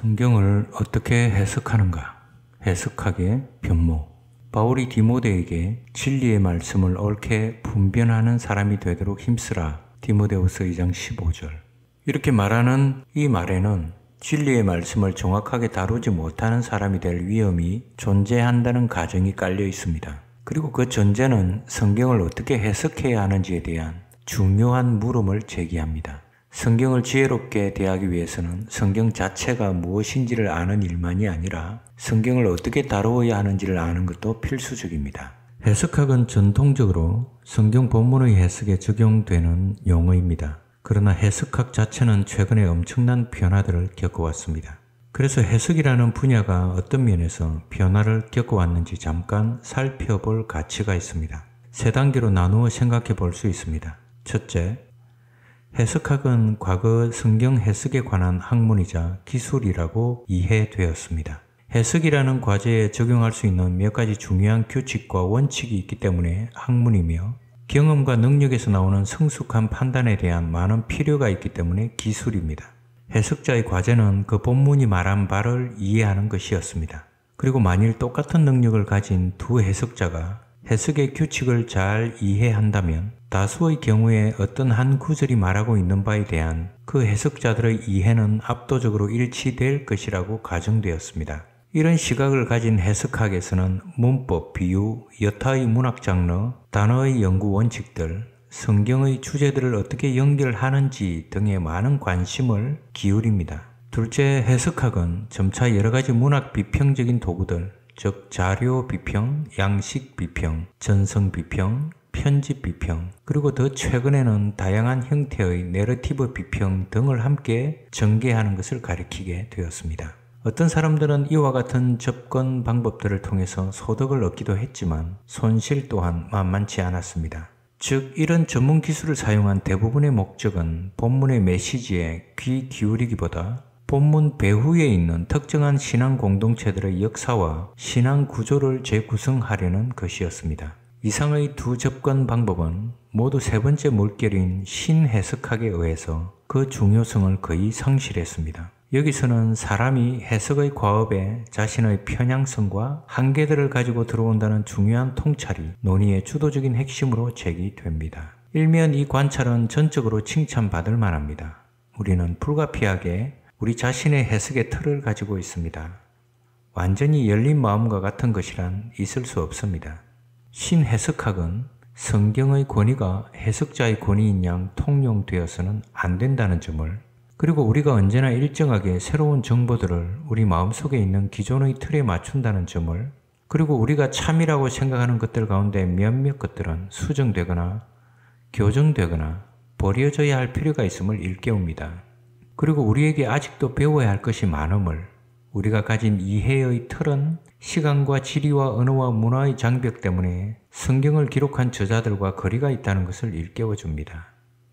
성경을 어떻게 해석하는가? 해석하게 변모. 바울이 디모데에게 진리의 말씀을 옳게 분변하는 사람이 되도록 힘쓰라. 디모데후서 2장 15절. 이렇게 말하는 이 말에는 진리의 말씀을 정확하게 다루지 못하는 사람이 될 위험이 존재한다는 가정이 깔려 있습니다. 그리고 그 전제는 성경을 어떻게 해석해야 하는지에 대한 중요한 물음을 제기합니다. 성경을 지혜롭게 대하기 위해서는 성경 자체가 무엇인지를 아는 일만이 아니라 성경을 어떻게 다루어야 하는지를 아는 것도 필수적입니다. 해석학은 전통적으로 성경 본문의 해석에 적용되는 용어입니다. 그러나 해석학 자체는 최근에 엄청난 변화들을 겪어왔습니다. 그래서 해석이라는 분야가 어떤 면에서 변화를 겪어왔는지 잠깐 살펴볼 가치가 있습니다. 세 단계로 나누어 생각해 볼 수 있습니다. 첫째, 해석학은 과거 성경 해석에 관한 학문이자 기술이라고 이해되었습니다. 해석이라는 과제에 적용할 수 있는 몇 가지 중요한 규칙과 원칙이 있기 때문에 학문이며 경험과 능력에서 나오는 성숙한 판단에 대한 많은 필요가 있기 때문에 기술입니다. 해석자의 과제는 그 본문이 말한 바를 이해하는 것이었습니다. 그리고 만일 똑같은 능력을 가진 두 해석자가 해석의 규칙을 잘 이해한다면 다수의 경우에 어떤 한 구절이 말하고 있는 바에 대한 그 해석자들의 이해는 압도적으로 일치될 것이라고 가정되었습니다. 이런 시각을 가진 해석학에서는 문법, 비유, 여타의 문학 장르, 단어의 연구 원칙들, 성경의 주제들을 어떻게 연결하는지 등에 많은 관심을 기울입니다. 둘째, 해석학은 점차 여러 가지 문학 비평적인 도구들, 즉 자료 비평, 양식 비평, 전성 비평, 편집 비평, 그리고 더 최근에는 다양한 형태의 내러티브 비평 등을 함께 전개하는 것을 가리키게 되었습니다. 어떤 사람들은 이와 같은 접근 방법들을 통해서 소득을 얻기도 했지만 손실 또한 만만치 않았습니다. 즉, 이런 전문 기술을 사용한 대부분의 목적은 본문의 메시지에 귀 기울이기보다 본문 배후에 있는 특정한 신앙 공동체들의 역사와 신앙 구조를 재구성하려는 것이었습니다. 이상의 두 접근 방법은 모두 세 번째 물결인 신해석학에 의해서 그 중요성을 거의 상실했습니다. 여기서는 사람이 해석의 과업에 자신의 편향성과 한계들을 가지고 들어온다는 중요한 통찰이 논의의 주도적인 핵심으로 제기됩니다. 일면 이 관찰은 전적으로 칭찬받을 만합니다. 우리는 불가피하게 우리 자신의 해석의 틀을 가지고 있습니다. 완전히 열린 마음과 같은 것이란 있을 수 없습니다. 신해석학은 성경의 권위가 해석자의 권위인 양 통용되어서는 안 된다는 점을 그리고 우리가 언제나 일정하게 새로운 정보들을 우리 마음속에 있는 기존의 틀에 맞춘다는 점을 그리고 우리가 참이라고 생각하는 것들 가운데 몇몇 것들은 수정되거나 교정되거나 버려져야 할 필요가 있음을 일깨웁니다. 그리고 우리에게 아직도 배워야 할 것이 많음을 우리가 가진 이해의 틀은 시간과 지리와 언어와 문화의 장벽 때문에 성경을 기록한 저자들과 거리가 있다는 것을 일깨워 줍니다.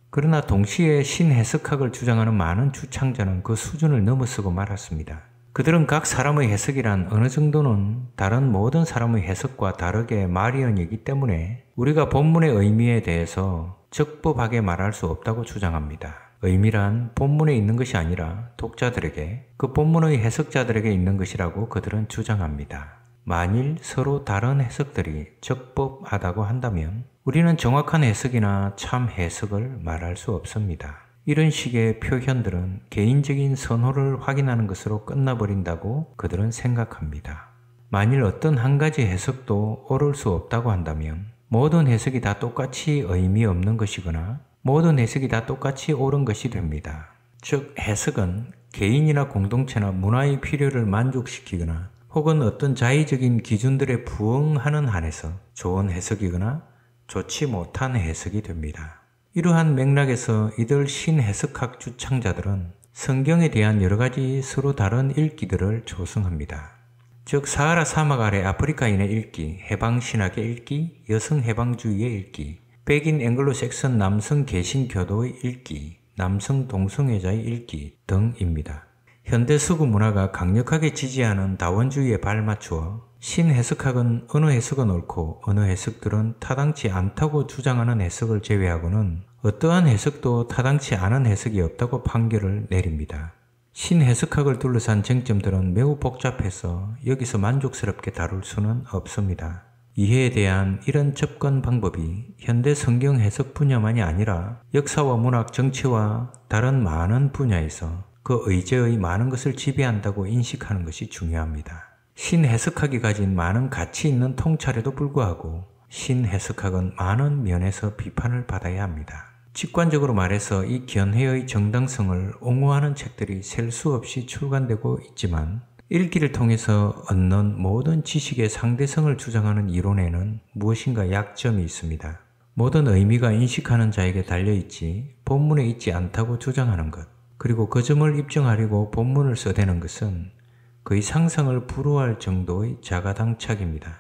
그러나 동시에 신해석학을 주장하는 많은 주창자는 그 수준을 넘어서고 말았습니다. 그들은 각 사람의 해석이란 어느 정도는 다른 모든 사람의 해석과 다르게 마련이기 때문에 우리가 본문의 의미에 대해서 적법하게 말할 수 없다고 주장합니다. 의미란 본문에 있는 것이 아니라 독자들에게 그 본문의 해석자들에게 있는 것이라고 그들은 주장합니다. 만일 서로 다른 해석들이 적법하다고 한다면 우리는 정확한 해석이나 참 해석을 말할 수 없습니다. 이런 식의 표현들은 개인적인 선호를 확인하는 것으로 끝나버린다고 그들은 생각합니다. 만일 어떤 한 가지 해석도 옳을 수 없다고 한다면 모든 해석이 다 똑같이 의미 없는 것이거나 모든 해석이 다 똑같이 옳은 것이 됩니다. 즉, 해석은 개인이나 공동체나 문화의 필요를 만족시키거나 혹은 어떤 자의적인 기준들에 부응하는 한에서 좋은 해석이거나 좋지 못한 해석이 됩니다. 이러한 맥락에서 이들 신해석학 주창자들은 성경에 대한 여러 가지 서로 다른 읽기들을 조성합니다. 즉 사하라 사막 아래 아프리카인의 읽기, 해방신학의 읽기, 여성해방주의의 읽기, 백인 앵글로색슨 남성 개신교도의 읽기 남성 동성애자의 읽기 등입니다. 현대 서구 문화가 강력하게 지지하는 다원주의에 발맞추어 신해석학은 어느 해석은 옳고 어느 해석들은 타당치 않다고 주장하는 해석을 제외하고는 어떠한 해석도 타당치 않은 해석이 없다고 판결을 내립니다. 신해석학을 둘러싼 쟁점들은 매우 복잡해서 여기서 만족스럽게 다룰 수는 없습니다. 이해에 대한 이런 접근 방법이 현대 성경 해석 분야만이 아니라 역사와 문학, 정치와 다른 많은 분야에서 그 의제의 많은 것을 지배한다고 인식하는 것이 중요합니다. 신해석학이 가진 많은 가치 있는 통찰에도 불구하고 신해석학은 많은 면에서 비판을 받아야 합니다. 직관적으로 말해서 이 견해의 정당성을 옹호하는 책들이 셀 수 없이 출간되고 있지만 읽기를 통해서 얻는 모든 지식의 상대성을 주장하는 이론에는 무엇인가 약점이 있습니다. 모든 의미가 인식하는 자에게 달려있지 본문에 있지 않다고 주장하는 것, 그리고 그 점을 입증하려고 본문을 써대는 것은 그의 상상을 불허할 정도의 자가당착입니다.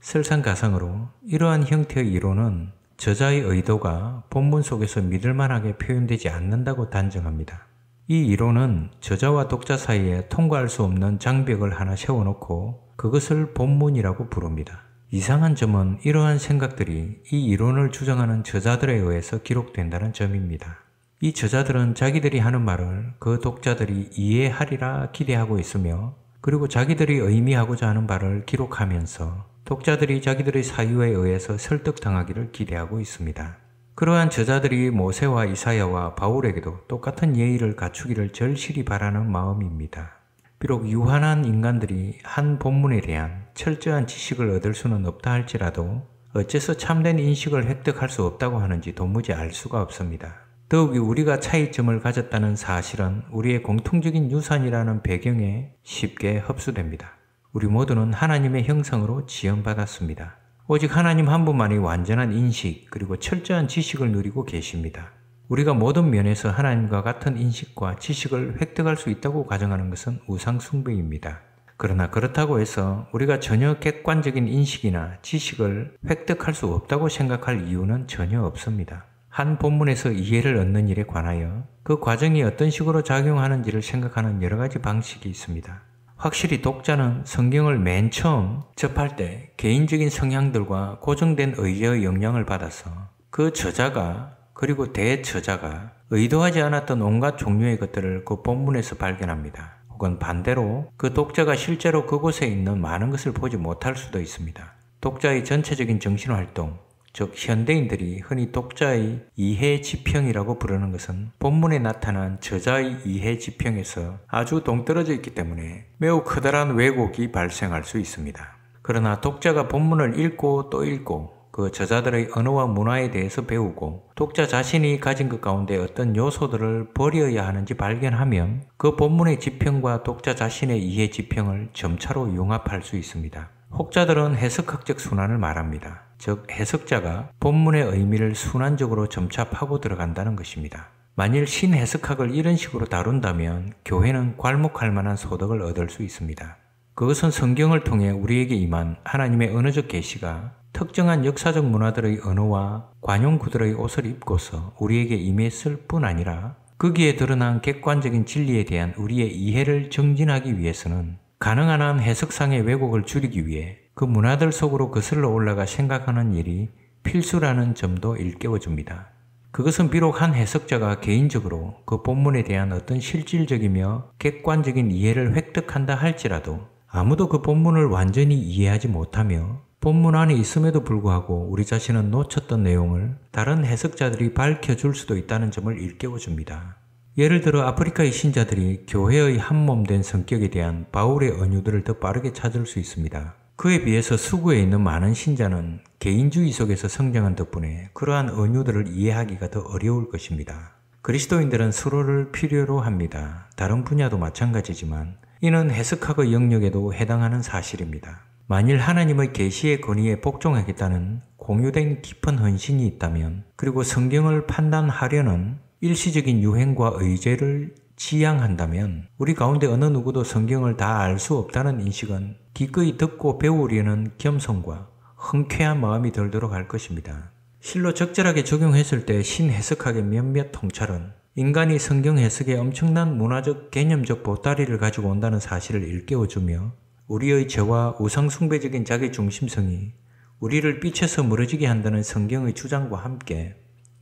설상가상으로 이러한 형태의 이론은 저자의 의도가 본문 속에서 믿을 만하게 표현되지 않는다고 단정합니다. 이 이론은 저자와 독자 사이에 통과할 수 없는 장벽을 하나 세워놓고 그것을 본문이라고 부릅니다. 이상한 점은 이러한 생각들이 이 이론을 주장하는 저자들에 의해서 기록된다는 점입니다. 이 저자들은 자기들이 하는 말을 그 독자들이 이해하리라 기대하고 있으며 그리고 자기들이 의미하고자 하는 바를 기록하면서 독자들이 자기들의 사유에 의해서 설득당하기를 기대하고 있습니다. 그러한 저자들이 모세와 이사야와 바울에게도 똑같은 예의를 갖추기를 절실히 바라는 마음입니다. 비록 유한한 인간들이 한 본문에 대한 철저한 지식을 얻을 수는 없다 할지라도 어째서 참된 인식을 획득할 수 없다고 하는지 도무지 알 수가 없습니다. 더욱이 우리가 차이점을 가졌다는 사실은 우리의 공통적인 유산이라는 배경에 쉽게 흡수됩니다. 우리 모두는 하나님의 형상으로 지연받았습니다. 오직 하나님 한 분만이 완전한 인식 그리고 철저한 지식을 누리고 계십니다. 우리가 모든 면에서 하나님과 같은 인식과 지식을 획득할 수 있다고 가정하는 것은 우상숭배입니다. 그러나 그렇다고 해서 우리가 전혀 객관적인 인식이나 지식을 획득할 수 없다고 생각할 이유는 전혀 없습니다. 한 본문에서 이해를 얻는 일에 관하여 그 과정이 어떤 식으로 작용하는지를 생각하는 여러 가지 방식이 있습니다. 확실히 독자는 성경을 맨 처음 접할 때 개인적인 성향들과 고정된 의제의 영향을 받아서 그 저자가 그리고 대저자가 의도하지 않았던 온갖 종류의 것들을 그 본문에서 발견합니다. 혹은 반대로 그 독자가 실제로 그곳에 있는 많은 것을 보지 못할 수도 있습니다. 독자의 전체적인 정신활동, 즉 현대인들이 흔히 독자의 이해지평이라고 부르는 것은 본문에 나타난 저자의 이해지평에서 아주 동떨어져 있기 때문에 매우 커다란 왜곡이 발생할 수 있습니다. 그러나 독자가 본문을 읽고 또 읽고 그 저자들의 언어와 문화에 대해서 배우고 독자 자신이 가진 것 가운데 어떤 요소들을 버려야 하는지 발견하면 그 본문의 지평과 독자 자신의 이해 지평을 점차로 융합할 수 있습니다. 혹자들은 해석학적 순환을 말합니다. 즉 해석자가 본문의 의미를 순환적으로 점차 파고 들어간다는 것입니다. 만일 신해석학을 이런 식으로 다룬다면 교회는 괄목할 만한 소득을 얻을 수 있습니다. 그것은 성경을 통해 우리에게 임한 하나님의 언어적 계시가 특정한 역사적 문화들의 언어와 관용구들의 옷을 입고서 우리에게 임했을 뿐 아니라 거기에 드러난 객관적인 진리에 대한 우리의 이해를 정진하기 위해서는 가능한 한 해석상의 왜곡을 줄이기 위해 그 문화들 속으로 거슬러 올라가 생각하는 일이 필수라는 점도 일깨워줍니다. 그것은 비록 한 해석자가 개인적으로 그 본문에 대한 어떤 실질적이며 객관적인 이해를 획득한다 할지라도 아무도 그 본문을 완전히 이해하지 못하며 본문 안에 있음에도 불구하고 우리 자신은 놓쳤던 내용을 다른 해석자들이 밝혀줄 수도 있다는 점을 일깨워줍니다. 예를 들어 아프리카의 신자들이 교회의 한 몸된 성격에 대한 바울의 언유들을 더 빠르게 찾을 수 있습니다. 그에 비해서 수구에 있는 많은 신자는 개인주의 속에서 성장한 덕분에 그러한 은유들을 이해하기가 더 어려울 것입니다. 그리스도인들은 서로를 필요로 합니다. 다른 분야도 마찬가지지만 이는 해석학의 영역에도 해당하는 사실입니다. 만일 하나님의 계시의 권위에 복종하겠다는 공유된 깊은 헌신이 있다면 그리고 성경을 판단하려는 일시적인 유행과 의제를 지향한다면 우리 가운데 어느 누구도 성경을 다 알 수 없다는 인식은 기꺼이 듣고 배우려는 겸손과 흔쾌한 마음이 들도록 할 것입니다. 실로 적절하게 적용했을 때 신해석학의 몇몇 통찰은 인간이 성경 해석에 엄청난 문화적 개념적 보따리를 가지고 온다는 사실을 일깨워주며 우리의 죄와 우상숭배적인 자기 중심성이 우리를 삐쳐서 무너지게 한다는 성경의 주장과 함께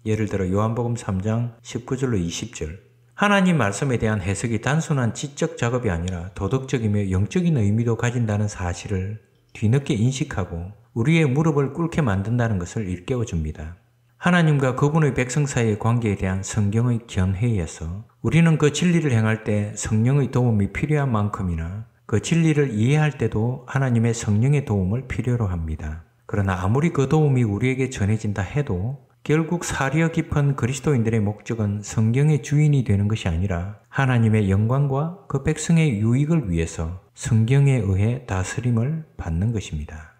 예를 들어 요한복음 3장 19절로 20절 하나님 말씀에 대한 해석이 단순한 지적 작업이 아니라 도덕적이며 영적인 의미도 가진다는 사실을 뒤늦게 인식하고 우리의 무릎을 꿇게 만든다는 것을 일깨워 줍니다. 하나님과 그분의 백성 사이의 관계에 대한 성경의 견해에서 우리는 그 진리를 행할 때 성령의 도움이 필요한 만큼이나 그 진리를 이해할 때도 하나님의 성령의 도움을 필요로 합니다. 그러나 아무리 그 도움이 우리에게 전해진다 해도 결국 사려 깊은 그리스도인들의 목적은 성경의 주인이 되는 것이 아니라 하나님의 영광과 그 백성의 유익을 위해서 성경에 의해 다스림을 받는 것입니다.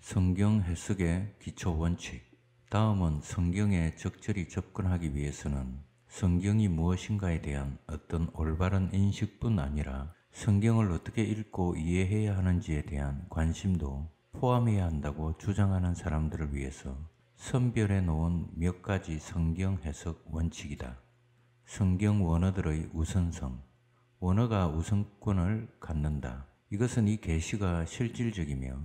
성경 해석의 기초 원칙. 다음은 성경에 적절히 접근하기 위해서는 성경이 무엇인가에 대한 어떤 올바른 인식뿐 아니라 성경을 어떻게 읽고 이해해야 하는지에 대한 관심도 포함해야 한다고 주장하는 사람들을 위해서 선별해 놓은 몇 가지 성경 해석 원칙이다. 성경 원어들의 우선성, 원어가 우선권을 갖는다. 이것은 이 계시가 실질적이며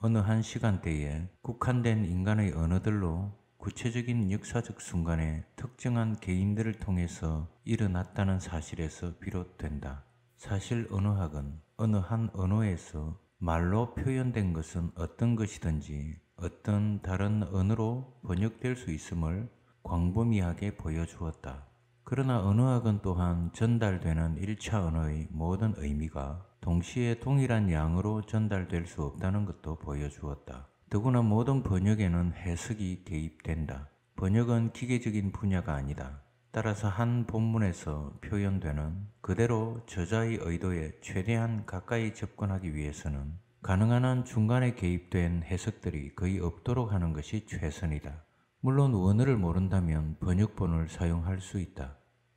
어느 한 시간대에 국한된 인간의 언어들로 구체적인 역사적 순간에 특정한 개인들을 통해서 일어났다는 사실에서 비롯된다. 사실 언어학은 어느 한 언어에서 말로 표현된 것은 어떤 것이든지 어떤 다른 언어로 번역될 수 있음을 광범위하게 보여주었다. 그러나 언어학은 또한 전달되는 1차 언어의 모든 의미가 동시에 동일한 양으로 전달될 수 없다는 것도 보여주었다. 더구나 모든 번역에는 해석이 개입된다. 번역은 기계적인 분야가 아니다. 따라서 한 본문에서 표현되는 그대로 저자의 의도에 최대한 가까이 접근하기 위해서는 가능한 한 중간에 개입된 해석들이 거의 없도록 하는 것이 최선이다. 물론 원어를 모른다면 번역본을 사용할 수 있다.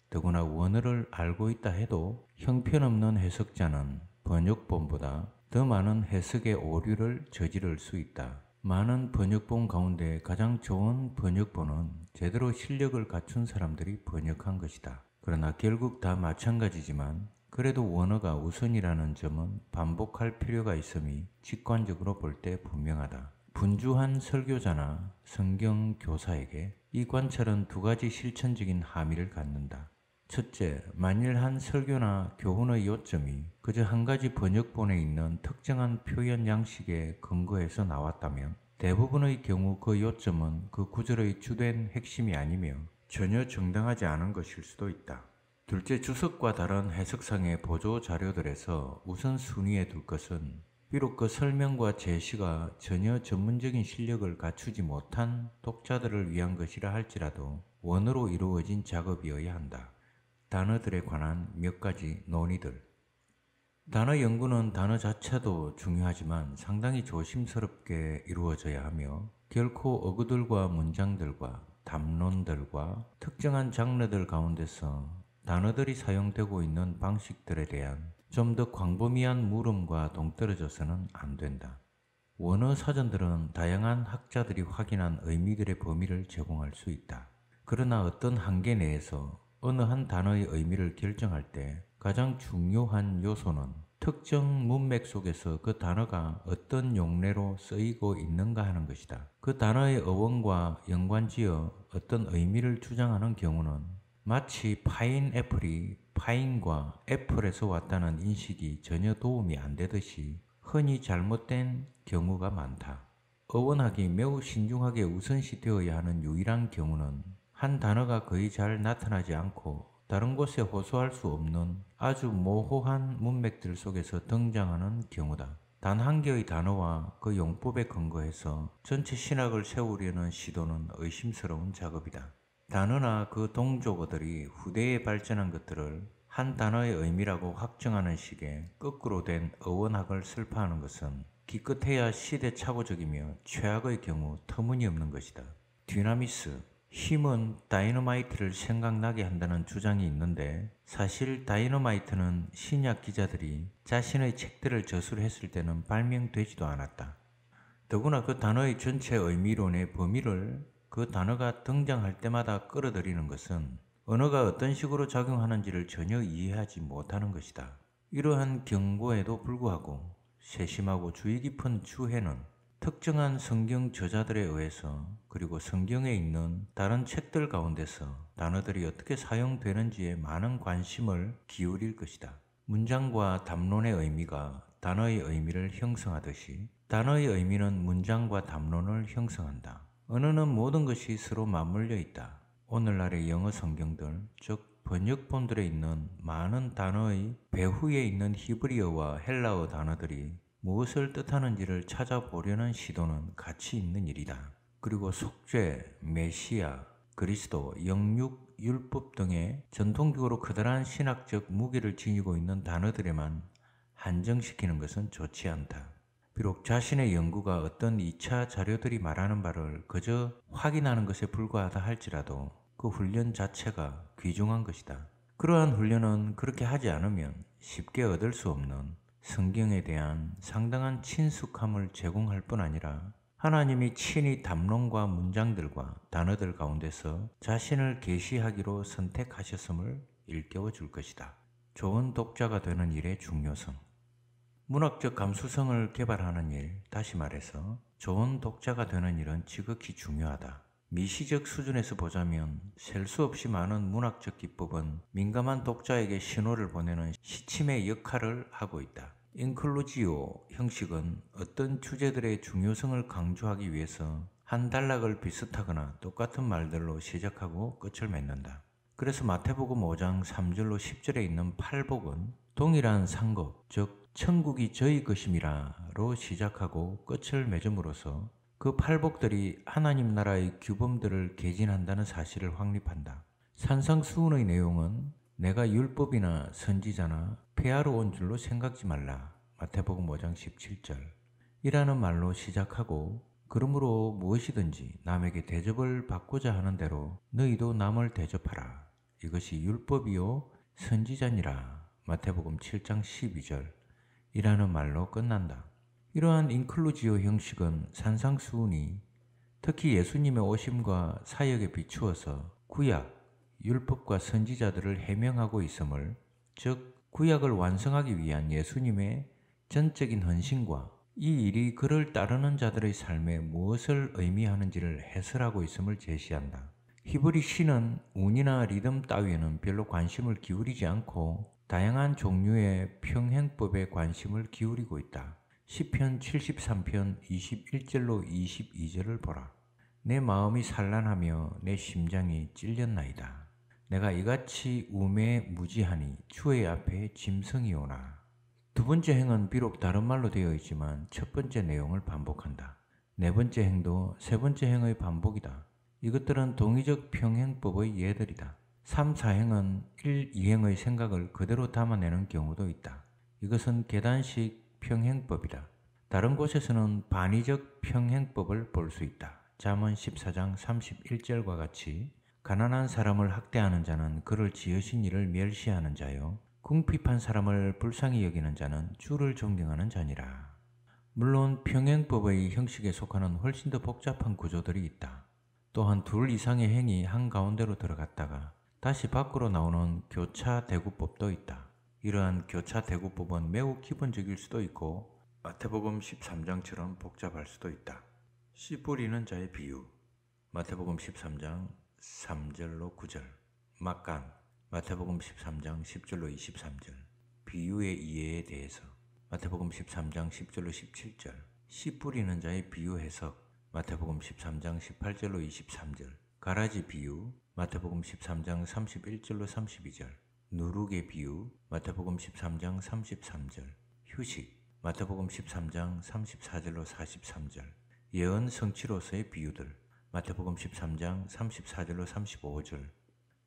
더구나 원어를 알고 있다 해도 형편없는 해석자는 번역본보다 더 많은 해석의 오류를 저지를 수 있다. 많은 번역본 가운데 가장 좋은 번역본은 제대로 실력을 갖춘 사람들이 번역한 것이다. 그러나 결국 다 마찬가지지만 그래도 원어가 우선이라는 점은 반복할 필요가 있음이 직관적으로 볼 때 분명하다. 분주한 설교자나 성경 교사에게 이 관찰은 두 가지 실천적인 함의를 갖는다. 첫째, 만일 한 설교나 교훈의 요점이 그저 한 가지 번역본에 있는 특정한 표현 양식에 근거해서 나왔다면 대부분의 경우 그 요점은 그 구절의 주된 핵심이 아니며 전혀 정당하지 않은 것일 수도 있다. 둘째, 주석과 다른 해석상의 보조 자료들에서 우선순위에 둘 것은 비록 그 설명과 제시가 전혀 전문적인 실력을 갖추지 못한 독자들을 위한 것이라 할지라도 원으로 이루어진 작업이어야 한다. 단어들에 관한 몇 가지 논의들. 단어 연구는 단어 자체도 중요하지만 상당히 조심스럽게 이루어져야 하며 결코 어구들과 문장들과 담론들과 특정한 장르들 가운데서 단어들이 사용되고 있는 방식들에 대한 좀 더 광범위한 물음과 동떨어져서는 안 된다. 원어 사전들은 다양한 학자들이 확인한 의미들의 범위를 제공할 수 있다. 그러나 어떤 한계 내에서 어느 한 단어의 의미를 결정할 때 가장 중요한 요소는 특정 문맥 속에서 그 단어가 어떤 용례로 쓰이고 있는가 하는 것이다. 그 단어의 어원과 연관지어 어떤 의미를 주장하는 경우는 마치 파인애플이 파인과 애플에서 왔다는 인식이 전혀 도움이 안 되듯이 흔히 잘못된 경우가 많다. 어원학이 매우 신중하게 우선시 되어야 하는 유일한 경우는 한 단어가 거의 잘 나타나지 않고 다른 곳에 호소할 수 없는 아주 모호한 문맥들 속에서 등장하는 경우다. 단 한 개의 단어와 그 용법에 근거해서 전체 신학을 세우려는 시도는 의심스러운 작업이다. 단어나 그 동조어들이 후대에 발전한 것들을 한 단어의 의미라고 확정하는 식의 거꾸로 된 어원학을 슬퍼하는 것은 기껏해야 시대착오적이며 최악의 경우 터무니없는 것이다. 뒤나미스 힘은 다이너마이트를 생각나게 한다는 주장이 있는데 사실 다이너마이트는 신약 기자들이 자신의 책들을 저술했을 때는 발명되지도 않았다. 더구나 그 단어의 전체 의미론의 범위를 그 단어가 등장할 때마다 끌어들이는 것은 언어가 어떤 식으로 작용하는지를 전혀 이해하지 못하는 것이다. 이러한 경고에도 불구하고 세심하고 주의 깊은 주해는 특정한 성경 저자들에 의해서 그리고 성경에 있는 다른 책들 가운데서 단어들이 어떻게 사용되는지에 많은 관심을 기울일 것이다. 문장과 담론의 의미가 단어의 의미를 형성하듯이 단어의 의미는 문장과 담론을 형성한다. 언어는 모든 것이 서로 맞물려 있다. 오늘날의 영어 성경들, 즉 번역본들에 있는 많은 단어의 배후에 있는 히브리어와 헬라어 단어들이 무엇을 뜻하는지를 찾아보려는 시도는 가치 있는 일이다. 그리고 속죄, 메시아, 그리스도, 영육, 율법 등의 전통적으로 커다란 신학적 무기를 지니고 있는 단어들에만 한정시키는 것은 좋지 않다. 비록 자신의 연구가 어떤 2차 자료들이 말하는 바를 그저 확인하는 것에 불과하다 할지라도 그 훈련 자체가 귀중한 것이다. 그러한 훈련은 그렇게 하지 않으면 쉽게 얻을 수 없는 성경에 대한 상당한 친숙함을 제공할 뿐 아니라 하나님이 친히 담론과 문장들과 단어들 가운데서 자신을 계시하기로 선택하셨음을 일깨워 줄 것이다. 좋은 독자가 되는 일의 중요성. 문학적 감수성을 개발하는 일, 다시 말해서 좋은 독자가 되는 일은 지극히 중요하다. 미시적 수준에서 보자면 셀 수 없이 많은 문학적 기법은 민감한 독자에게 신호를 보내는 시침의 역할을 하고 있다. 인클루지오 형식은 어떤 주제들의 중요성을 강조하기 위해서 한 단락을 비슷하거나 똑같은 말들로 시작하고 끝을 맺는다. 그래서 마태복음 5장 3절로 10절에 있는 팔복은 동일한 상급, 즉 천국이 저희 것임이라로 시작하고 끝을 맺음으로써 그 팔복들이 하나님 나라의 규범들을 개진한다는 사실을 확립한다. 산상수훈의 내용은 내가 율법이나 선지자나 폐하러 온 줄로 생각지 말라. 마태복음 5장 17절 이라는 말로 시작하고 그러므로 무엇이든지 남에게 대접을 받고자 하는 대로 너희도 남을 대접하라. 이것이 율법이요 선지자니라. 마태복음 7장 12절 이라는 말로 끝난다. 이러한 인클루지오 형식은 산상수훈이 특히 예수님의 오심과 사역에 비추어서 구약, 율법과 선지자들을 해명하고 있음을 즉 구약을 완성하기 위한 예수님의 전적인 헌신과 이 일이 그를 따르는 자들의 삶에 무엇을 의미하는지를 해설하고 있음을 제시한다. 히브리 시는 운이나 리듬 따위에는 별로 관심을 기울이지 않고 다양한 종류의 평행법에 관심을 기울이고 있다. 시편 73편 21절로 22절을 보라. 내 마음이 산란하며 내 심장이 찔렸나이다. 내가 이같이 우매 무지하니 추의 앞에 짐승이오나. 두 번째 행은 비록 다른 말로 되어 있지만 첫 번째 내용을 반복한다. 네 번째 행도 세 번째 행의 반복이다. 이것들은 동의적 평행법의 예들이다. 3, 4행은 1, 2행의 생각을 그대로 담아내는 경우도 있다. 이것은 계단식 평행법이다. 다른 곳에서는 반의적 평행법을 볼 수 있다. 잠언 14장 31절과 같이 가난한 사람을 학대하는 자는 그를 지으신 일을 멸시하는 자요. 궁핍한 사람을 불쌍히 여기는 자는 주를 존경하는 자니라. 물론 평행법의 형식에 속하는 훨씬 더 복잡한 구조들이 있다. 또한 둘 이상의 행이 한가운데로 들어갔다가 다시 밖으로 나오는 교차대구법도 있다. 이러한 교차대구법은 매우 기본적일 수도 있고 마태복음 13장처럼 복잡할 수도 있다. 씨 뿌리는 자의 비유 마태복음 13장 3절로 9절, 막간 마태복음 13장 10절로 23절, 비유의 이해에 대해서 마태복음 13장 10절로 17절, 씨 뿌리는 자의 비유 해석 마태복음 13장 18절로 23절, 가라지 비유 마태복음 13장 31절로 32절, 누룩의 비유 마태복음 13장 33절, 휴식 마태복음 13장 34절로 43절, 예언 성취로서의 비유들 마태복음 13장 34절로 35절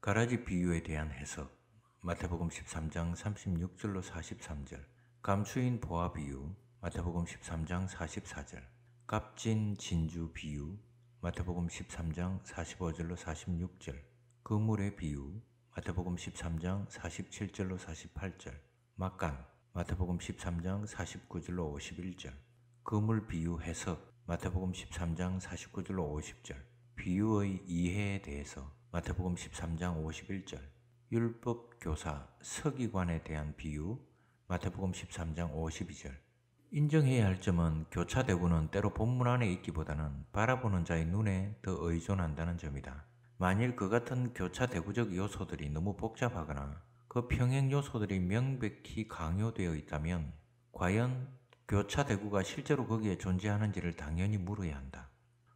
가라지 비유에 대한 해석 마태복음 13장 36절로 43절 감추인 보아 비유 마태복음 13장 44절 값진 진주 비유 마태복음 13장 45절로 46절 그물의 비유 마태복음 13장 47절로 48절 막간 마태복음 13장 49절로 51절 그물 비유 해석 마태복음 13장 49절로 50절, 비유의 이해에 대해서 마태복음 13장 51절, 율법 교사 서기관에 대한 비유 마태복음 13장 52절 인정해야 할 점은 교차대구는 때로 본문 안에 있기보다는 바라보는 자의 눈에 더 의존한다는 점이다. 만일 그 같은 교차대구적 요소들이 너무 복잡하거나 그 평행 요소들이 명백히 강요되어 있다면 과연 교차 대구가 실제로 거기에 존재하는지를 당연히 물어야 한다.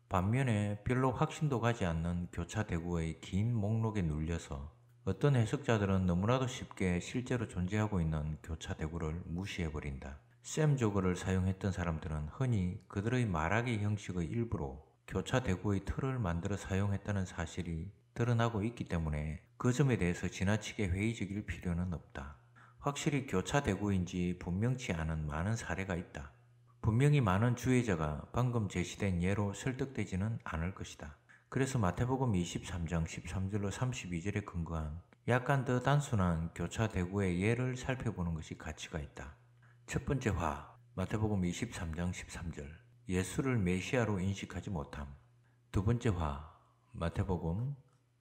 반면에 별로 확신도 가지 않는 교차 대구의 긴 목록에 눌려서 어떤 해석자들은 너무나도 쉽게 실제로 존재하고 있는 교차 대구를 무시해버린다. 셈조그를 사용했던 사람들은 흔히 그들의 말하기 형식의 일부로 교차 대구의 틀을 만들어 사용했다는 사실이 드러나고 있기 때문에 그 점에 대해서 지나치게 회의적일 필요는 없다. 확실히 교차 대구인지 분명치 않은 많은 사례가 있다. 분명히 많은 주의자가 방금 제시된 예로 설득되지는 않을 것이다. 그래서 마태복음 23장 13절로 32절에 근거한 약간 더 단순한 교차 대구의 예를 살펴보는 것이 가치가 있다. 첫 번째 화, 마태복음 23장 13절, 예수를 메시아로 인식하지 못함. 두 번째 화, 마태복음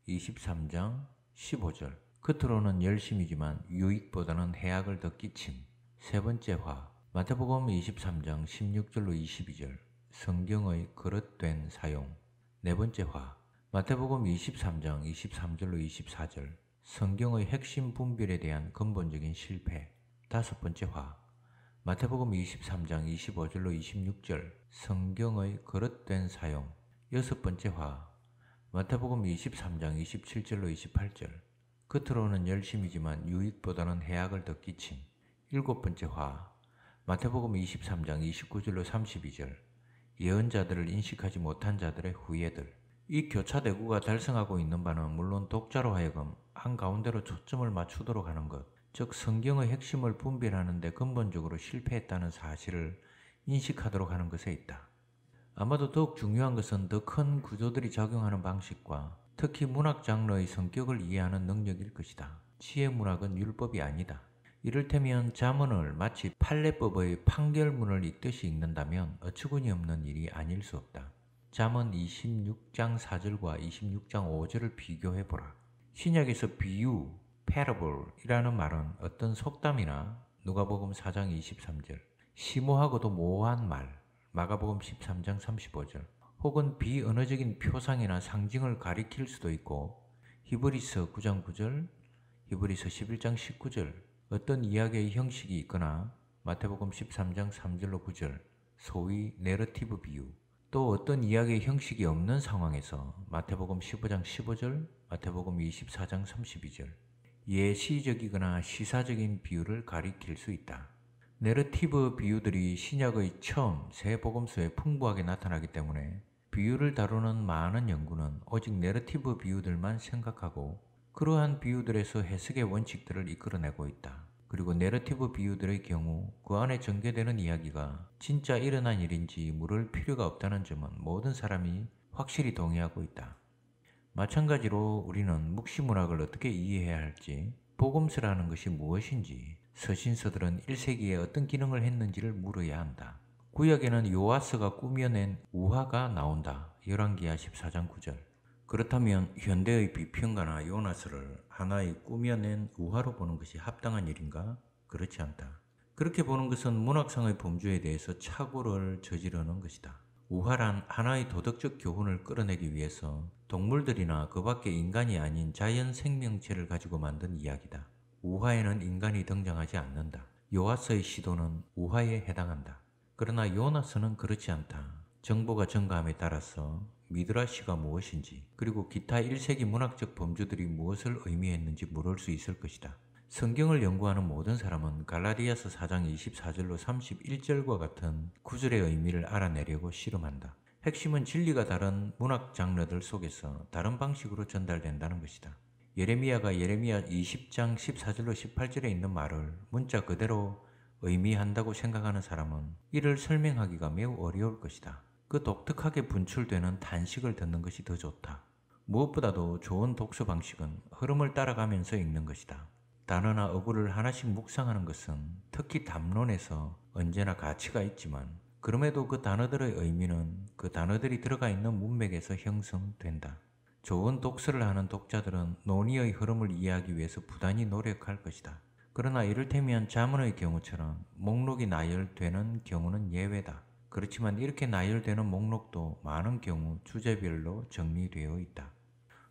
23장 15절, 겉으로는 열심이지만 유익보다는 해악을 더 끼침. 세 번째 화. 마태복음 23장 16절로 22절. 성경의 그릇된 사용. 네 번째 화. 마태복음 23장 23절로 24절. 성경의 핵심 분별에 대한 근본적인 실패. 다섯 번째 화. 마태복음 23장 25절로 26절. 성경의 그릇된 사용. 여섯 번째 화. 마태복음 23장 27절로 28절. 겉으로는 열심이지만 유익보다는 해악을 더 끼친 일곱 번째 화 마태복음 23장 29절로 32절 예언자들을 인식하지 못한 자들의 후예들 이 교차대구가 달성하고 있는 바는 물론 독자로 하여금 한가운데로 초점을 맞추도록 하는 것, 즉 성경의 핵심을 분별하는 데 근본적으로 실패했다는 사실을 인식하도록 하는 것에 있다. 아마도 더욱 중요한 것은 더 큰 구조들이 작용하는 방식과 특히 문학 장르의 성격을 이해하는 능력일 것이다. 치의 문학은 율법이 아니다. 이를테면 자문을 마치 판례법의 판결문을 읽듯이 읽는다면 어처구니 없는 일이 아닐 수 없다. 잠언 26장 4절과 26장 5절을 비교해 보라. 신약에서 비유, parable이라는 말은 어떤 속담이나 누가복음 4장 23절, 심오하고도 모호한 말, 마가복음 13장 35절, 혹은 비언어적인 표상이나 상징을 가리킬 수도 있고 히브리서 9장 9절, 히브리서 11장 19절, 어떤 이야기의 형식이 있거나 마태복음 13장 3절로 9절, 소위 내러티브 비유, 또 어떤 이야기의 형식이 없는 상황에서 마태복음 15장 15절, 마태복음 24장 32절, 예시적이거나 시사적인 비유를 가리킬 수 있다. 내러티브 비유들이 신약의 처음 새 복음서에 풍부하게 나타나기 때문에 비유를 다루는 많은 연구는 오직 내러티브 비유들만 생각하고 그러한 비유들에서 해석의 원칙들을 이끌어내고 있다. 그리고 내러티브 비유들의 경우 그 안에 전개되는 이야기가 진짜 일어난 일인지 물을 필요가 없다는 점은 모든 사람이 확실히 동의하고 있다. 마찬가지로 우리는 묵시문학을 어떻게 이해해야 할지, 복음서라는 것이 무엇인지, 서신서들은 1세기에 어떤 기능을 했는지를 물어야 한다. 구약에는 요아스가 꾸며낸 우화가 나온다. 열왕기하 14장 9절. 그렇다면 현대의 비평가나 요나스를 하나의 꾸며낸 우화로 보는 것이 합당한 일인가? 그렇지 않다. 그렇게 보는 것은 문학상의 범주에 대해서 착오를 저지르는 것이다. 우화란 하나의 도덕적 교훈을 끌어내기 위해서 동물들이나 그밖에 인간이 아닌 자연 생명체를 가지고 만든 이야기다. 우화에는 인간이 등장하지 않는다. 요아스의 시도는 우화에 해당한다. 그러나 요나스는 그렇지 않다. 정보가 증가함에 따라서 미드라시가 무엇인지 그리고 기타 1세기 문학적 범주들이 무엇을 의미했는지 물을 수 있을 것이다. 성경을 연구하는 모든 사람은 갈라디아서 4장 24절로 31절과 같은 구절의 의미를 알아내려고 실험한다. 핵심은 진리가 다른 문학 장르들 속에서 다른 방식으로 전달된다는 것이다. 예레미야가 예레미야 20장 14절로 18절에 있는 말을 문자 그대로 의미한다고 생각하는 사람은 이를 설명하기가 매우 어려울 것이다. 그 독특하게 분출되는 단식을 듣는 것이 더 좋다. 무엇보다도 좋은 독서 방식은 흐름을 따라가면서 읽는 것이다. 단어나 어구를 하나씩 묵상하는 것은 특히 담론에서 언제나 가치가 있지만 그럼에도 그 단어들의 의미는 그 단어들이 들어가 있는 문맥에서 형성된다. 좋은 독서를 하는 독자들은 논의의 흐름을 이해하기 위해서 부단히 노력할 것이다. 그러나 이를테면 자문의 경우처럼 목록이 나열되는 경우는 예외다. 그렇지만 이렇게 나열되는 목록도 많은 경우 주제별로 정리되어 있다.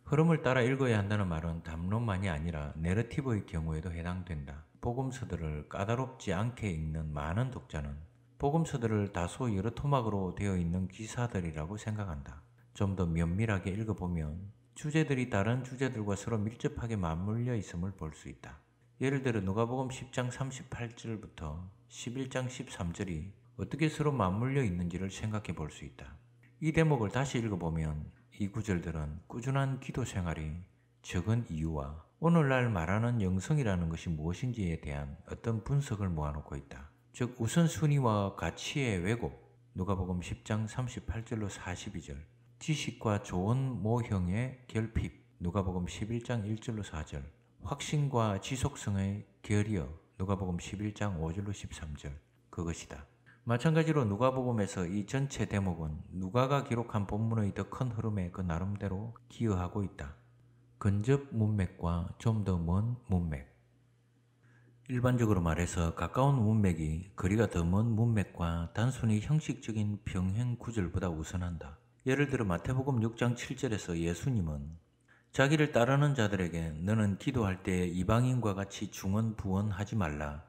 흐름을 따라 읽어야 한다는 말은 담론만이 아니라 내러티브의 경우에도 해당된다. 복음서들을 까다롭지 않게 읽는 많은 독자는 복음서들을 다소 여러 토막으로 되어 있는 기사들이라고 생각한다. 좀 더 면밀하게 읽어보면 주제들이 다른 주제들과 서로 밀접하게 맞물려 있음을 볼 수 있다. 예를 들어 누가복음 10장 38절부터 11장 13절이 어떻게 서로 맞물려 있는지를 생각해 볼 수 있다. 이 대목을 다시 읽어보면 이 구절들은 꾸준한 기도 생활이 적은 이유와 오늘날 말하는 영성이라는 것이 무엇인지에 대한 어떤 분석을 모아놓고 있다. 즉 우선순위와 가치의 왜곡 누가복음 10장 38절로 42절 지식과 좋은 모형의 결핍 누가복음 11장 1절로 4절 확신과 지속성의 결이여 누가복음 11장 5절로 13절 그것이다. 마찬가지로 누가복음에서 이 전체 대목은 누가가 기록한 본문의 더 큰 흐름에 그 나름대로 기여하고 있다. 근접 문맥과 좀 더 먼 문맥 일반적으로 말해서 가까운 문맥이 거리가 더 먼 문맥과 단순히 형식적인 병행 구절보다 우선한다. 예를 들어 마태복음 6장 7절에서 예수님은 자기를 따르는 자들에게 너는 기도할 때 이방인과 같이 중언 부언하지 말라.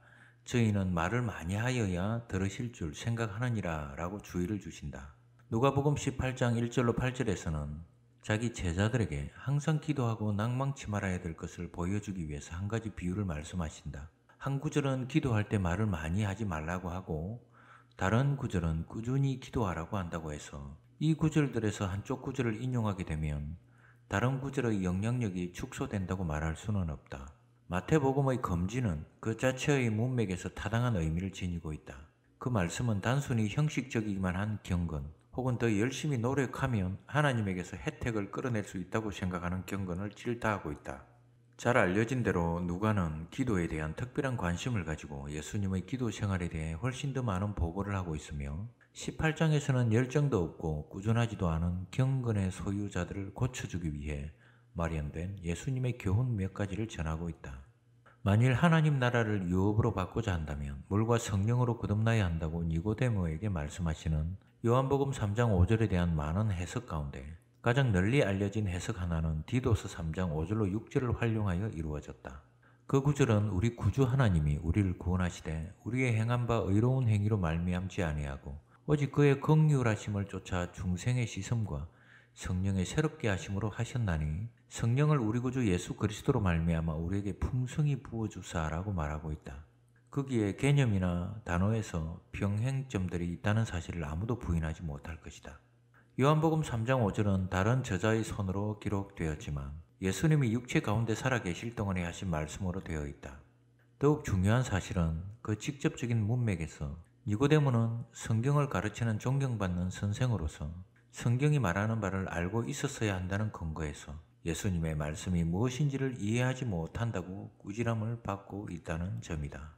저희는 말을 많이 하여야 들으실 줄 생각하느니라 라고 주의를 주신다. 누가복음 18장 1절로 8절에서는 자기 제자들에게 항상 기도하고 낭망치 말아야 될 것을 보여주기 위해서 한 가지 비유를 말씀하신다. 한 구절은 기도할 때 말을 많이 하지 말라고 하고 다른 구절은 꾸준히 기도하라고 한다고 해서 이 구절들에서 한쪽 구절을 인용하게 되면 다른 구절의 영향력이 축소된다고 말할 수는 없다. 마태복음의 검지는 그 자체의 문맥에서 타당한 의미를 지니고 있다. 그 말씀은 단순히 형식적이기만 한 경건 혹은 더 열심히 노력하면 하나님에게서 혜택을 끌어낼 수 있다고 생각하는 경건을 질타하고 있다. 잘 알려진 대로 누가는 기도에 대한 특별한 관심을 가지고 예수님의 기도 생활에 대해 훨씬 더 많은 보고를 하고 있으며 18장에서는 열정도 없고 꾸준하지도 않은 경건의 소유자들을 고쳐주기 위해 마련된 예수님의 교훈 몇 가지를 전하고 있다. 만일 하나님 나라를 유업으로 바꾸자 한다면 물과 성령으로 거듭나야 한다고 니고데모에게 말씀하시는 요한복음 3장 5절에 대한 많은 해석 가운데 가장 널리 알려진 해석 하나는 디도스 3장 5절로 6절을 활용하여 이루어졌다. 그 구절은 우리 구주 하나님이 우리를 구원하시되 우리의 행한 바 의로운 행위로 말미암지 아니하고 오직 그의 긍휼하심을 쫓아 중생의 시선과 성령의 새롭게 하심으로 하셨나니 성령을 우리 구주 예수 그리스도로 말미암아 우리에게 풍성히 부어 주사라고 말하고 있다. 거기에 개념이나 단어에서 병행점들이 있다는 사실을 아무도 부인하지 못할 것이다. 요한복음 3장 5절은 다른 저자의 손으로 기록되었지만 예수님이 육체 가운데 살아계실 동안에 하신 말씀으로 되어 있다. 더욱 중요한 사실은 그 직접적인 문맥에서 니고데모는 성경을 가르치는 존경받는 선생으로서 성경이 말하는 바를 알고 있었어야 한다는 근거에서 예수님의 말씀이 무엇인지를 이해하지 못한다고 꾸지람을 받고 있다는 점이다.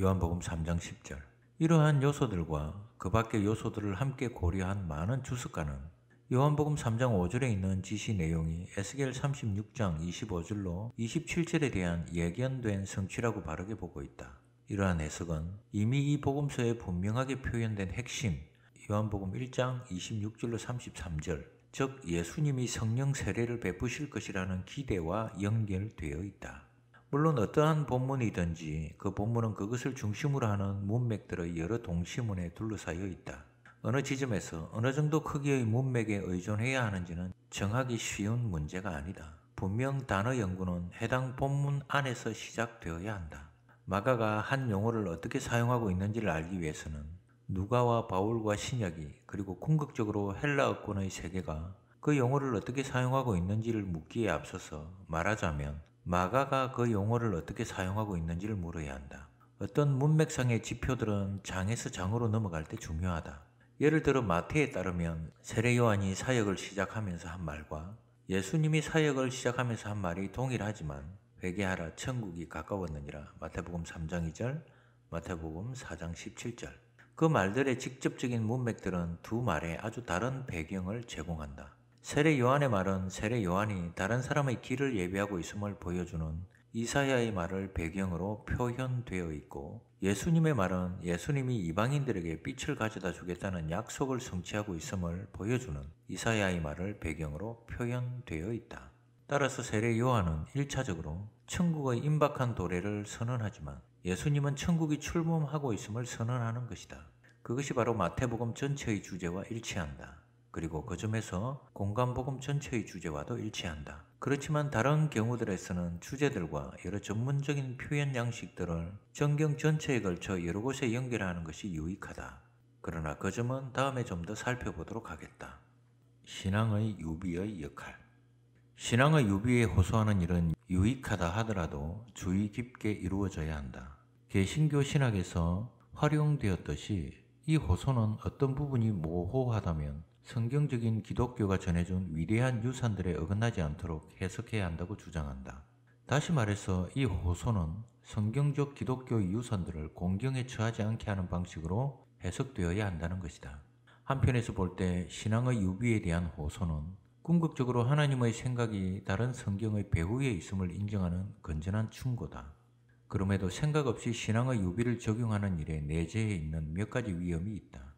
요한복음 3장 10절 이러한 요소들과 그 밖의 요소들을 함께 고려한 많은 주석가는 요한복음 3장 5절에 있는 지시 내용이 에스겔 36장 25절로 27절에 대한 예견된 성취라고 바르게 보고 있다. 이러한 해석은 이미 이 복음서에 분명하게 표현된 핵심 요한복음 1장 26절로 33절 즉 예수님이 성령 세례를 베푸실 것이라는 기대와 연결되어 있다. 물론 어떠한 본문이든지 그 본문은 그것을 중심으로 하는 문맥들의 여러 동시문에 둘러싸여 있다. 어느 지점에서 어느 정도 크기의 문맥에 의존해야 하는지는 정하기 쉬운 문제가 아니다. 분명 단어 연구는 해당 본문 안에서 시작되어야 한다. 마가가 한 용어를 어떻게 사용하고 있는지를 알기 위해서는 누가와 바울과 신약이 그리고 궁극적으로 헬라어권의 세계가 그 용어를 어떻게 사용하고 있는지를 묻기에 앞서서 말하자면 마가가 그 용어를 어떻게 사용하고 있는지를 물어야 한다. 어떤 문맥상의 지표들은 장에서 장으로 넘어갈 때 중요하다. 예를 들어 마태에 따르면 세례요한이 사역을 시작하면서 한 말과 예수님이 사역을 시작하면서 한 말이 동일하지만 회개하라 천국이 가까웠느니라 마태복음 3장 2절 마태복음 4장 17절 그 말들의 직접적인 문맥들은 두 말에 아주 다른 배경을 제공한다. 세례 요한의 말은 세례 요한이 다른 사람의 길을 예비하고 있음을 보여주는 이사야의 말을 배경으로 표현되어 있고 예수님의 말은 예수님이 이방인들에게 빛을 가져다 주겠다는 약속을 성취하고 있음을 보여주는 이사야의 말을 배경으로 표현되어 있다. 따라서 세례 요한은 1차적으로 천국의 임박한 도래를 선언하지만 예수님은 천국이 출범하고 있음을 선언하는 것이다. 그것이 바로 마태복음 전체의 주제와 일치한다. 그리고 그 점에서 공간복음 전체의 주제와도 일치한다. 그렇지만 다른 경우들에서는 주제들과 여러 전문적인 표현 양식들을 전경 전체에 걸쳐 여러 곳에 연결하는 것이 유익하다. 그러나 그 점은 다음에 좀 더 살펴보도록 하겠다. 신앙의 유비의 역할 신앙의 유비에 호소하는 일은 유익하다 하더라도 주의 깊게 이루어져야 한다. 개신교 신학에서 활용되었듯이 이 호소는 어떤 부분이 모호하다면 성경적인 기독교가 전해준 위대한 유산들에 어긋나지 않도록 해석해야 한다고 주장한다. 다시 말해서 이 호소는 성경적 기독교 유산들을 공경에 처하지 않게 하는 방식으로 해석되어야 한다는 것이다. 한편에서 볼 때 신앙의 유비에 대한 호소는 궁극적으로 하나님의 생각이 다른 성경의 배후에 있음을 인정하는 건전한 충고다. 그럼에도 생각 없이 신앙의 유비를 적용하는 일에 내재해 있는 몇 가지 위험이 있다.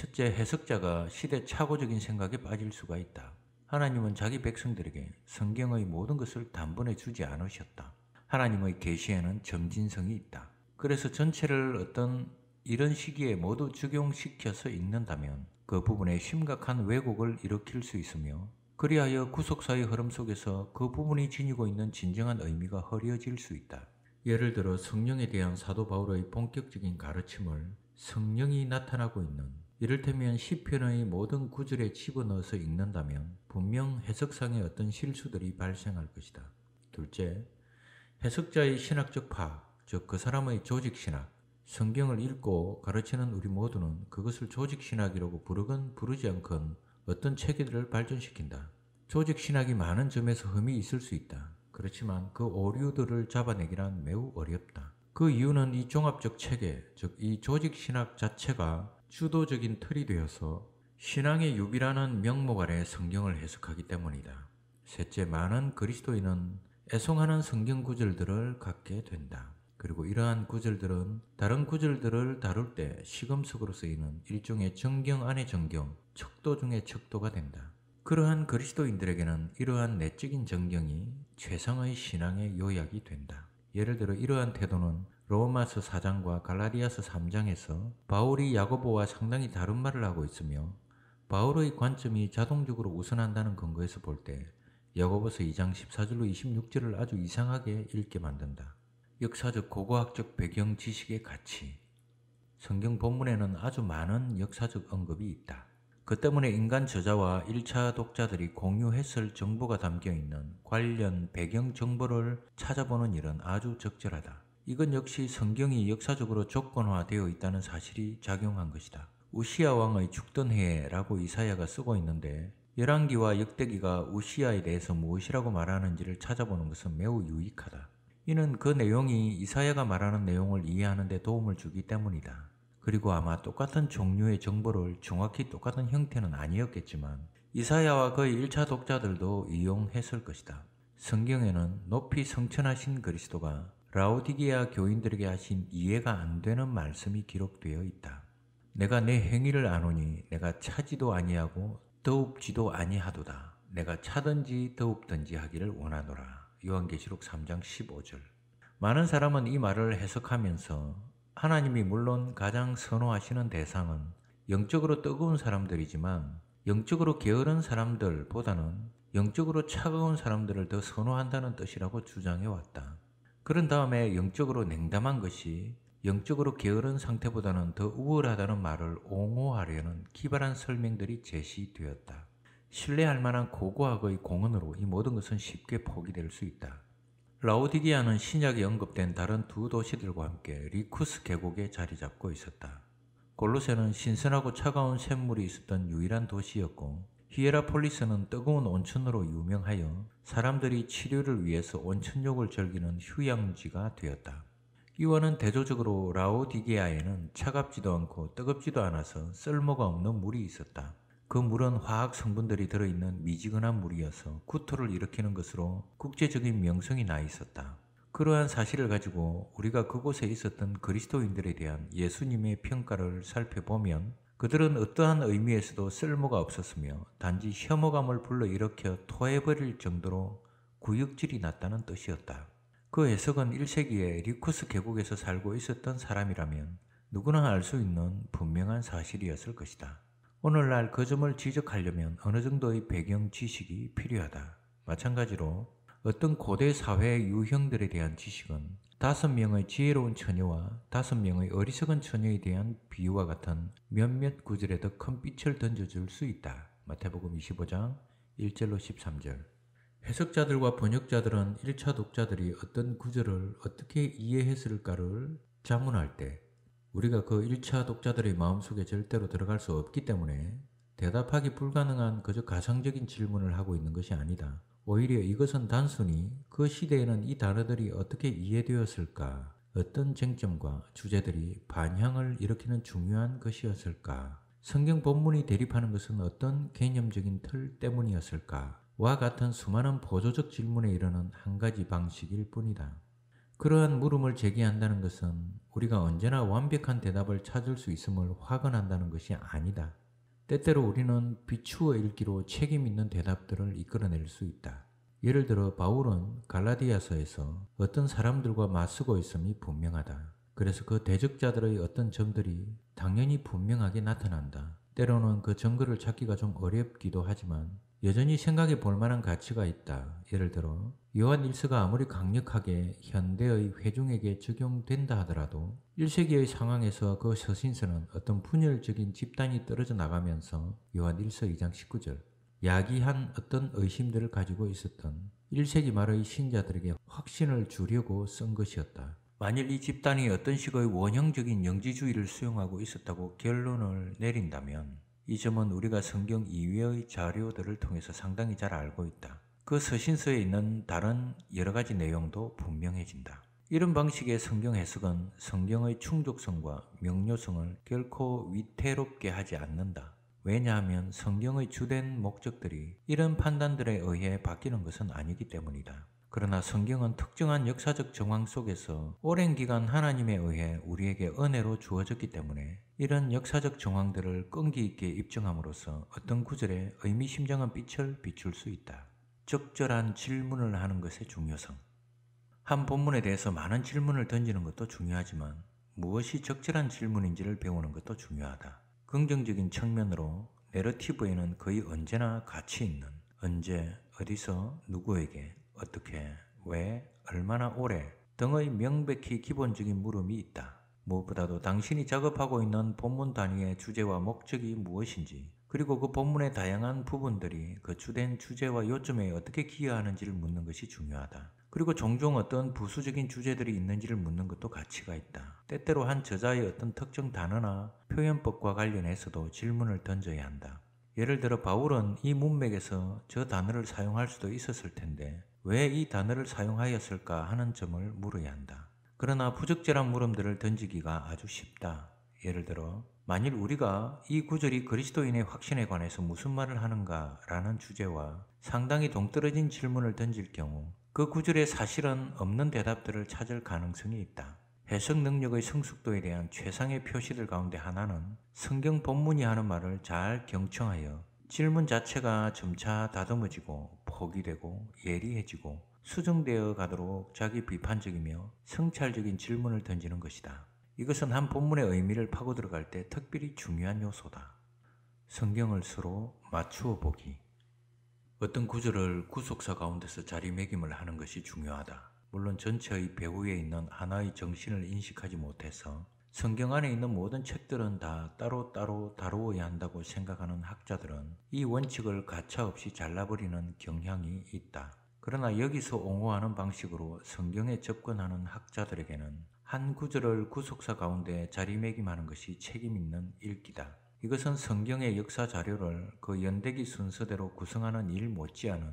첫째, 해석자가 시대착오적인 생각에 빠질 수가 있다. 하나님은 자기 백성들에게 성경의 모든 것을 단번에 주지 않으셨다. 하나님의 계시에는 점진성이 있다. 그래서 전체를 어떤 이런 시기에 모두 적용시켜서 읽는다면 그 부분에 심각한 왜곡을 일으킬 수 있으며 그리하여 구속사의 흐름 속에서 그 부분이 지니고 있는 진정한 의미가 허려질수 있다. 예를 들어 성령에 대한 사도 바울의 본격적인 가르침을 성령이 나타나고 있는 이를테면 시편의 모든 구절에 집어넣어서 읽는다면 분명 해석상의 어떤 실수들이 발생할 것이다. 둘째, 해석자의 신학적 파악, 즉 그 사람의 조직신학, 성경을 읽고 가르치는 우리 모두는 그것을 조직신학이라고 부르건 부르지 않건 어떤 체계들을 발전시킨다. 조직신학이 많은 점에서 흠이 있을 수 있다. 그렇지만 그 오류들을 잡아내기란 매우 어렵다. 그 이유는 이 종합적 체계, 즉 이 조직신학 자체가 주도적인 틀이 되어서 신앙의 유비라는 명목 아래 성경을 해석하기 때문이다. 셋째, 많은 그리스도인은 애송하는 성경 구절들을 갖게 된다. 그리고 이러한 구절들은 다른 구절들을 다룰 때 시금석으로 쓰이는 일종의 정경 안의 정경, 척도 중의 척도가 된다. 그러한 그리스도인들에게는 이러한 내적인 정경이 최상의 신앙의 요약이 된다. 예를 들어 이러한 태도는 로마서 4장과 갈라디아서 3장에서 바울이 야고보와 상당히 다른 말을 하고 있으며 바울의 관점이 자동적으로 우선한다는 근거에서 볼 때 야고보서 2장 14절로 26절을 아주 이상하게 읽게 만든다. 역사적 고고학적 배경 지식의 가치 성경 본문에는 아주 많은 역사적 언급이 있다. 그 때문에 인간 저자와 1차 독자들이 공유했을 정보가 담겨 있는 관련 배경 정보를 찾아보는 일은 아주 적절하다. 이건 역시 성경이 역사적으로 조건화되어 있다는 사실이 작용한 것이다. 우시아 왕의 죽던 해라고 이사야가 쓰고 있는데 열왕기와 역대기가 우시아에 대해서 무엇이라고 말하는지를 찾아보는 것은 매우 유익하다. 이는 그 내용이 이사야가 말하는 내용을 이해하는 데 도움을 주기 때문이다. 그리고 아마 똑같은 종류의 정보를 정확히 똑같은 형태는 아니었겠지만 이사야와 그의 1차 독자들도 이용했을 것이다. 성경에는 높이 성천하신 그리스도가 라오디게아 교인들에게 하신 이해가 안 되는 말씀이 기록되어 있다. 내가 내 행위를 아노니 내가 차지도 아니하고 더웁지도 아니하도다. 내가 차든지 더웁든지 하기를 원하노라. 요한계시록 3장 15절. 많은 사람은 이 말을 해석하면서 하나님이 물론 가장 선호하시는 대상은 영적으로 뜨거운 사람들이지만 영적으로 게으른 사람들보다는 영적으로 차가운 사람들을 더 선호한다는 뜻이라고 주장해 왔다. 그런 다음에 영적으로 냉담한 것이 영적으로 게으른 상태보다는 더 우월하다는 말을 옹호하려는 기발한 설명들이 제시되었다. 신뢰할 만한 고고학의 공헌으로 이 모든 것은 쉽게 포기될 수 있다. 라오디기아는 신약에 언급된 다른 두 도시들과 함께 리쿠스 계곡에 자리 잡고 있었다. 골로새는 신선하고 차가운 샘물이 있었던 유일한 도시였고 히에라폴리스는 뜨거운 온천으로 유명하여 사람들이 치료를 위해서 온천욕을 즐기는 휴양지가 되었다. 이와는 대조적으로 라오디게아에는 차갑지도 않고 뜨겁지도 않아서 쓸모가 없는 물이 있었다. 그 물은 화학 성분들이 들어있는 미지근한 물이어서 구토를 일으키는 것으로 국제적인 명성이 나 있었다. 그러한 사실을 가지고 우리가 그곳에 있었던 그리스도인들에 대한 예수님의 평가를 살펴보면 그들은 어떠한 의미에서도 쓸모가 없었으며 단지 혐오감을 불러일으켜 토해버릴 정도로 구역질이 났다는 뜻이었다. 그 해석은 1세기에 리쿠스 계곡에서 살고 있었던 사람이라면 누구나 알 수 있는 분명한 사실이었을 것이다. 오늘날 그 점을 지적하려면 어느 정도의 배경 지식이 필요하다. 마찬가지로 어떤 고대 사회의 유형들에 대한 지식은 다섯 명의 지혜로운 처녀와 다섯 명의 어리석은 처녀에 대한 비유와 같은 몇몇 구절에 도큰 빛을 던져줄 수 있다. 마태복음 25장 1절로 13절 해석자들과 번역자들은 1차 독자들이 어떤 구절을 어떻게 이해했을까를 자문할 때 우리가 그 1차 독자들의 마음속에 절대로 들어갈 수 없기 때문에 대답하기 불가능한 그저 가상적인 질문을 하고 있는 것이 아니다. 오히려 이것은 단순히 그 시대에는 이 단어들이 어떻게 이해되었을까, 어떤 쟁점과 주제들이 반향을 일으키는 중요한 것이었을까, 성경 본문이 대립하는 것은 어떤 개념적인 틀 때문이었을까, 와 같은 수많은 보조적 질문에 이르는 한 가지 방식일 뿐이다. 그러한 물음을 제기한다는 것은 우리가 언제나 완벽한 대답을 찾을 수 있음을 확언한다는 것이 아니다. 때때로 우리는 비추어 읽기로 책임 있는 대답들을 이끌어낼 수 있다. 예를 들어 바울은 갈라디아서에서 어떤 사람들과 맞서고 있음이 분명하다. 그래서 그 대적자들의 어떤 점들이 당연히 분명하게 나타난다. 때로는 그 증거를 찾기가 좀 어렵기도 하지만 여전히 생각해 볼 만한 가치가 있다. 예를 들어 요한 일서가 아무리 강력하게 현대의 회중에게 적용된다 하더라도 1세기의 상황에서 그 서신서는 어떤 분열적인 집단이 떨어져 나가면서 요한 일서 2장 19절 야기한 어떤 의심들을 가지고 있었던 1세기 말의 신자들에게 확신을 주려고 쓴 것이었다. 만일 이 집단이 어떤 식의 원형적인 영지주의를 수용하고 있었다고 결론을 내린다면 이 점은 우리가 성경 이외의 자료들을 통해서 상당히 잘 알고 있다. 그 서신서에 있는 다른 여러 가지 내용도 분명해진다. 이런 방식의 성경 해석은 성경의 충족성과 명료성을 결코 위태롭게 하지 않는다. 왜냐하면 성경의 주된 목적들이 이런 판단들에 의해 바뀌는 것은 아니기 때문이다. 그러나 성경은 특정한 역사적 정황 속에서 오랜 기간 하나님에 의해 우리에게 은혜로 주어졌기 때문에 이런 역사적 정황들을 끈기 있게 입증함으로써 어떤 구절에 의미심장한 빛을 비출 수 있다. 적절한 질문을 하는 것의 중요성. 한 본문에 대해서 많은 질문을 던지는 것도 중요하지만 무엇이 적절한 질문인지를 배우는 것도 중요하다. 긍정적인 측면으로 내러티브에는 거의 언제나 가치 있는 언제, 어디서, 누구에게, 어떻게, 왜, 얼마나 오래 등의 명백히 기본적인 물음이 있다. 무엇보다도 당신이 작업하고 있는 본문 단위의 주제와 목적이 무엇인지 그리고 그 본문의 다양한 부분들이 그 주된 주제와 요점에 어떻게 기여하는지를 묻는 것이 중요하다. 그리고 종종 어떤 부수적인 주제들이 있는지를 묻는 것도 가치가 있다. 때때로 한 저자의 어떤 특정 단어나 표현법과 관련해서도 질문을 던져야 한다. 예를 들어 바울은 이 문맥에서 저 단어를 사용할 수도 있었을 텐데 왜 이 단어를 사용하였을까 하는 점을 물어야 한다. 그러나 부적절한 물음들을 던지기가 아주 쉽다. 예를 들어 만일 우리가 이 구절이 그리스도인의 확신에 관해서 무슨 말을 하는가라는 주제와 상당히 동떨어진 질문을 던질 경우 그 구절에 사실은 없는 대답들을 찾을 가능성이 있다. 해석 능력의 성숙도에 대한 최상의 표시들 가운데 하나는 성경 본문이 하는 말을 잘 경청하여 질문 자체가 점차 다듬어지고 포기되고 예리해지고 수정되어 가도록 자기 비판적이며 성찰적인 질문을 던지는 것이다. 이것은 한 본문의 의미를 파고 들어갈 때 특별히 중요한 요소다. 성경을 서로 맞추어 보기. 어떤 구절을 구속사 가운데서 자리매김을 하는 것이 중요하다. 물론 전체의 배후에 있는 하나의 정신을 인식하지 못해서 성경 안에 있는 모든 책들은 다 따로따로 다루어야 한다고 생각하는 학자들은 이 원칙을 가차없이 잘라버리는 경향이 있다. 그러나 여기서 옹호하는 방식으로 성경에 접근하는 학자들에게는 한 구절을 구속사 가운데 자리매김하는 것이 책임 있는 읽기다. 이것은 성경의 역사 자료를 그 연대기 순서대로 구성하는 일 못지않은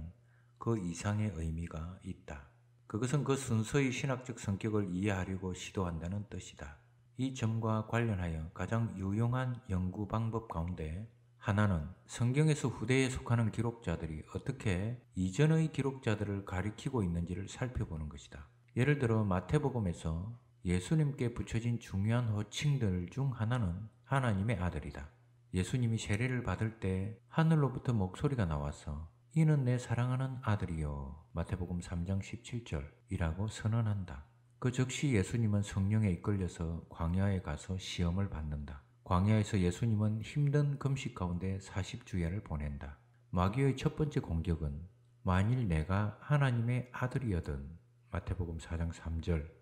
그 이상의 의미가 있다. 그것은 그 순서의 신학적 성격을 이해하려고 시도한다는 뜻이다. 이 점과 관련하여 가장 유용한 연구 방법 가운데 하나는 성경에서 후대에 속하는 기록자들이 어떻게 이전의 기록자들을 가리키고 있는지를 살펴보는 것이다. 예를 들어 마태복음에서 예수님께 붙여진 중요한 호칭들 중 하나는 하나님의 아들이다. 예수님이 세례를 받을 때 하늘로부터 목소리가 나와서 이는 내 사랑하는 아들이요 마태복음 3장 17절이라고 선언한다. 그 즉시 예수님은 성령에 이끌려서 광야에 가서 시험을 받는다. 광야에서 예수님은 힘든 금식 가운데 40주야를 보낸다. 마귀의 첫 번째 공격은 만일 내가 하나님의 아들이여든 마태복음 4장 3절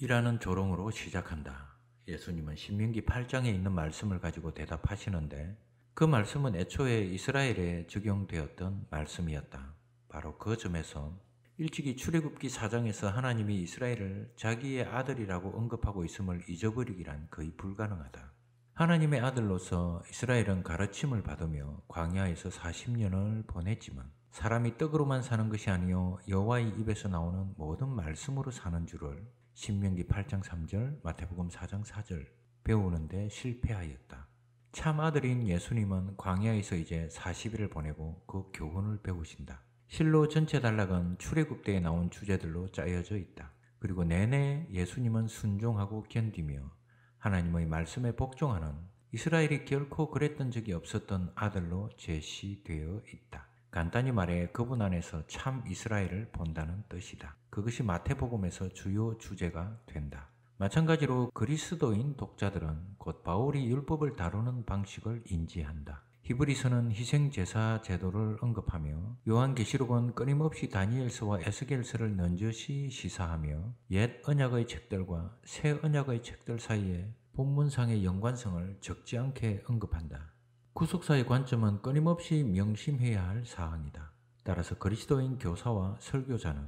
이라는 조롱으로 시작한다. 예수님은 신명기 8장에 있는 말씀을 가지고 대답하시는데 그 말씀은 애초에 이스라엘에 적용되었던 말씀이었다. 바로 그 점에서 일찍이 출애굽기 4장에서 하나님이 이스라엘을 자기의 아들이라고 언급하고 있음을 잊어버리기란 거의 불가능하다. 하나님의 아들로서 이스라엘은 가르침을 받으며 광야에서 40년을 보냈지만 사람이 떡으로만 사는 것이 아니요 여호와의 입에서 나오는 모든 말씀으로 사는 줄을 신명기 8장 3절, 마태복음 4장 4절 배우는데 실패하였다. 참 아들인 예수님은 광야에서 이제 40일을 보내고 그 교훈을 배우신다. 실로 전체 단락은 출애굽 때에 나온 주제들로 짜여져 있다. 그리고 내내 예수님은 순종하고 견디며 하나님의 말씀에 복종하는 이스라엘이 결코 그랬던 적이 없었던 아들로 제시되어 있다. 간단히 말해 그분 안에서 참 이스라엘을 본다는 뜻이다. 그것이 마태복음에서 주요 주제가 된다. 마찬가지로 그리스도인 독자들은 곧 바울이 율법을 다루는 방식을 인지한다. 히브리서는 희생제사 제도를 언급하며 요한계시록은 끊임없이 다니엘서와 에스겔서를 넌지시 시사하며 옛 언약의 책들과 새 언약의 책들 사이에 본문상의 연관성을 적지 않게 언급한다. 구속사의 관점은 끊임없이 명심해야 할 사안이다. 따라서 그리스도인 교사와 설교자는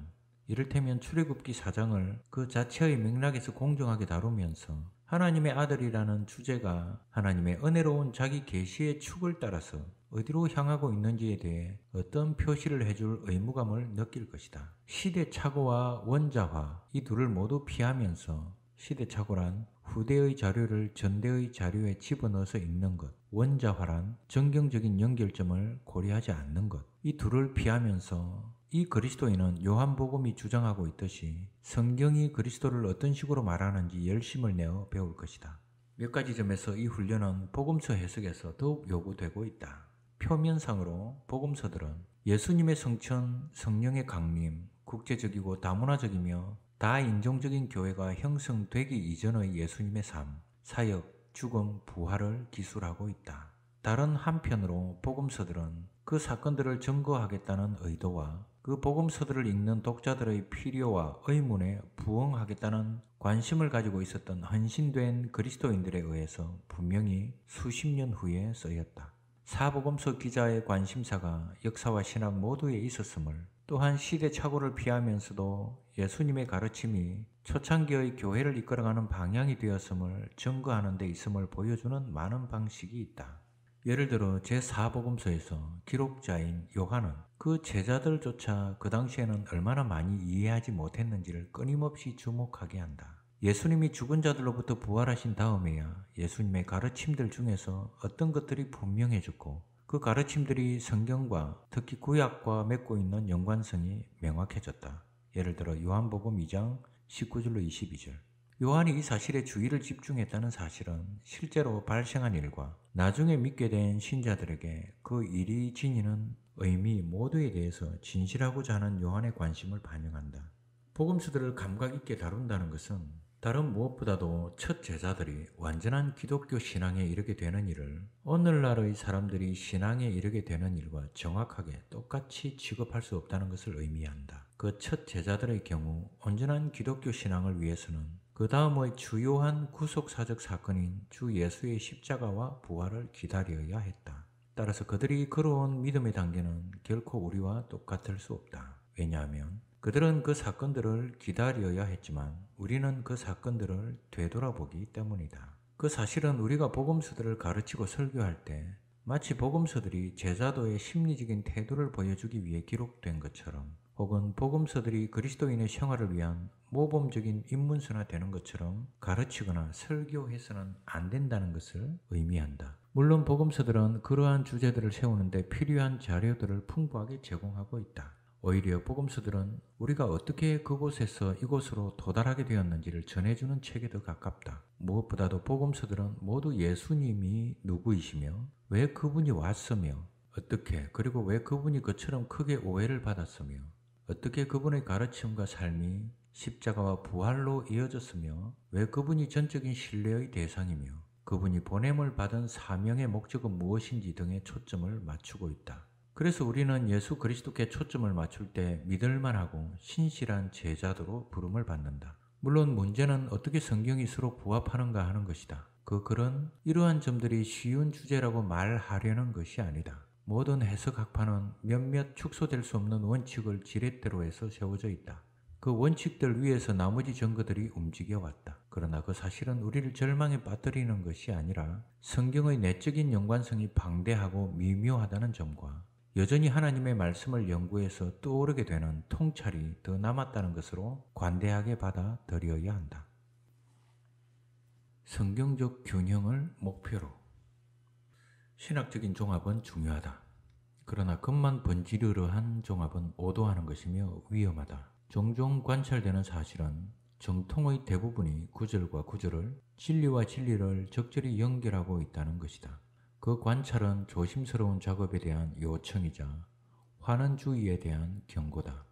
이를테면 출애굽기 사장을그 자체의 맥락에서 공정하게 다루면서 하나님의 아들이라는 주제가 하나님의 은혜로운 자기 계시의 축을 따라서 어디로 향하고 있는지에 대해 어떤 표시를 해줄 의무감을 느낄 것이다. 시대착오와 원자화 이 둘을 모두 피하면서 시대착오란 후대의 자료를 전대의 자료에 집어넣어서 읽는 것, 원자화란 전경적인 연결점을 고려하지 않는 것, 이 둘을 피하면서 이 그리스도인은 요한복음이 주장하고 있듯이 성경이 그리스도를 어떤 식으로 말하는지 열심을 내어 배울 것이다. 몇 가지 점에서 이 훈련은 복음서 해석에서 더욱 요구되고 있다. 표면상으로 복음서들은 예수님의 성천, 성령의 강림, 국제적이고 다문화적이며 다인종적인 교회가 형성되기 이전의 예수님의 삶, 사역, 죽음, 부활을 기술하고 있다. 다른 한편으로 복음서들은 그 사건들을 증거하겠다는 의도와 그 복음서들을 읽는 독자들의 필요와 의문에 부응하겠다는 관심을 가지고 있었던 헌신된 그리스도인들에 의해서 분명히 수십 년 후에 쓰였다. 사복음서 기자의 관심사가 역사와 신학 모두에 있었음을 또한 시대착오를 피하면서도 예수님의 가르침이 초창기의 교회를 이끌어가는 방향이 되었음을 증거하는 데 있음을 보여주는 많은 방식이 있다. 예를 들어 제4복음서에서 기록자인 요한은 그 제자들조차 그 당시에는 얼마나 많이 이해하지 못했는지를 끊임없이 주목하게 한다. 예수님이 죽은 자들로부터 부활하신 다음에야 예수님의 가르침들 중에서 어떤 것들이 분명해졌고 그 가르침들이 성경과 특히 구약과 맺고 있는 연관성이 명확해졌다. 예를 들어 요한복음 2장 19절로 22절. 요한이 이 사실에 주의를 집중했다는 사실은 실제로 발생한 일과 나중에 믿게 된 신자들에게 그 일이 지니는 의미 모두에 대해서 진실하고자 하는 요한의 관심을 반영한다. 복음서들을 감각 있게 다룬다는 것은 다른 무엇보다도 첫 제자들이 완전한 기독교 신앙에 이르게 되는 일을 오늘날의 사람들이 신앙에 이르게 되는 일과 정확하게 똑같이 취급할 수 없다는 것을 의미한다. 그 첫 제자들의 경우 온전한 기독교 신앙을 위해서는 그 다음의 주요한 구속사적 사건인 주 예수의 십자가와 부활을 기다려야 했다. 따라서 그들이 걸어온 믿음의 단계는 결코 우리와 똑같을 수 없다. 왜냐하면 그들은 그 사건들을 기다려야 했지만 우리는 그 사건들을 되돌아보기 때문이다. 그 사실은 우리가 복음서들을 가르치고 설교할 때 마치 복음서들이 제자도의 심리적인 태도를 보여주기 위해 기록된 것처럼 혹은 복음서들이 그리스도인의 생활을 위한 모범적인 입문서나 되는 것처럼 가르치거나 설교해서는 안 된다는 것을 의미한다. 물론 복음서들은 그러한 주제들을 세우는데 필요한 자료들을 풍부하게 제공하고 있다. 오히려 복음서들은 우리가 어떻게 그곳에서 이곳으로 도달하게 되었는지를 전해주는 책에 더 가깝다. 무엇보다도 복음서들은 모두 예수님이 누구이시며 왜 그분이 왔으며 어떻게 그리고 왜 그분이 그처럼 크게 오해를 받았으며 어떻게 그분의 가르침과 삶이 십자가와 부활로 이어졌으며 왜 그분이 전적인 신뢰의 대상이며 그분이 보냄을 받은 사명의 목적은 무엇인지 등에 초점을 맞추고 있다. 그래서 우리는 예수 그리스도께 초점을 맞출 때 믿을만하고 신실한 제자도로 부름을 받는다. 물론 문제는 어떻게 성경이 서로 부합하는가 하는 것이다. 그 글은 이러한 점들이 쉬운 주제라고 말하려는 것이 아니다. 모든 해석학파는 몇몇 축소될 수 없는 원칙을 지렛대로 해서 세워져 있다. 그 원칙들 위에서 나머지 증거들이 움직여왔다. 그러나 그 사실은 우리를 절망에 빠뜨리는 것이 아니라 성경의 내적인 연관성이 방대하고 미묘하다는 점과 여전히 하나님의 말씀을 연구해서 떠오르게 되는 통찰이 더 남았다는 것으로 관대하게 받아들여야 한다. 성경적 균형을 목표로 신학적인 종합은 중요하다. 그러나 금만 번지르르 한 종합은 오도하는 것이며 위험하다. 종종 관찰되는 사실은 정통의 대부분이 구절과 구절을 진리와 진리를 적절히 연결하고 있다는 것이다. 그 관찰은 조심스러운 작업에 대한 요청이자 환원주의에 대한 경고다.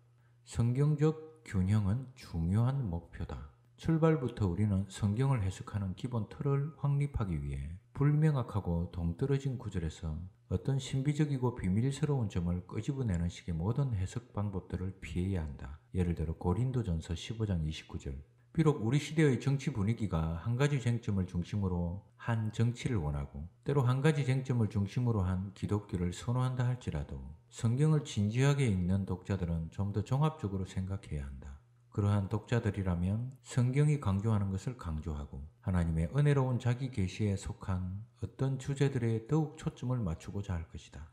성경적 균형은 중요한 목표다. 출발부터 우리는 성경을 해석하는 기본 틀을 확립하기 위해 불명확하고 동떨어진 구절에서 어떤 신비적이고 비밀스러운 점을 끄집어내는 식의 모든 해석 방법들을 피해야 한다. 예를 들어 고린도전서 15장 29절 비록 우리 시대의 정치 분위기가 한 가지 쟁점을 중심으로 한 정치를 원하고 때로 한 가지 쟁점을 중심으로 한 기독교를 선호한다 할지라도 성경을 진지하게 읽는 독자들은 좀 더 종합적으로 생각해야 한다. 그러한 독자들이라면 성경이 강조하는 것을 강조하고 하나님의 은혜로운 자기 계시에 속한 어떤 주제들에 더욱 초점을 맞추고자 할 것이다.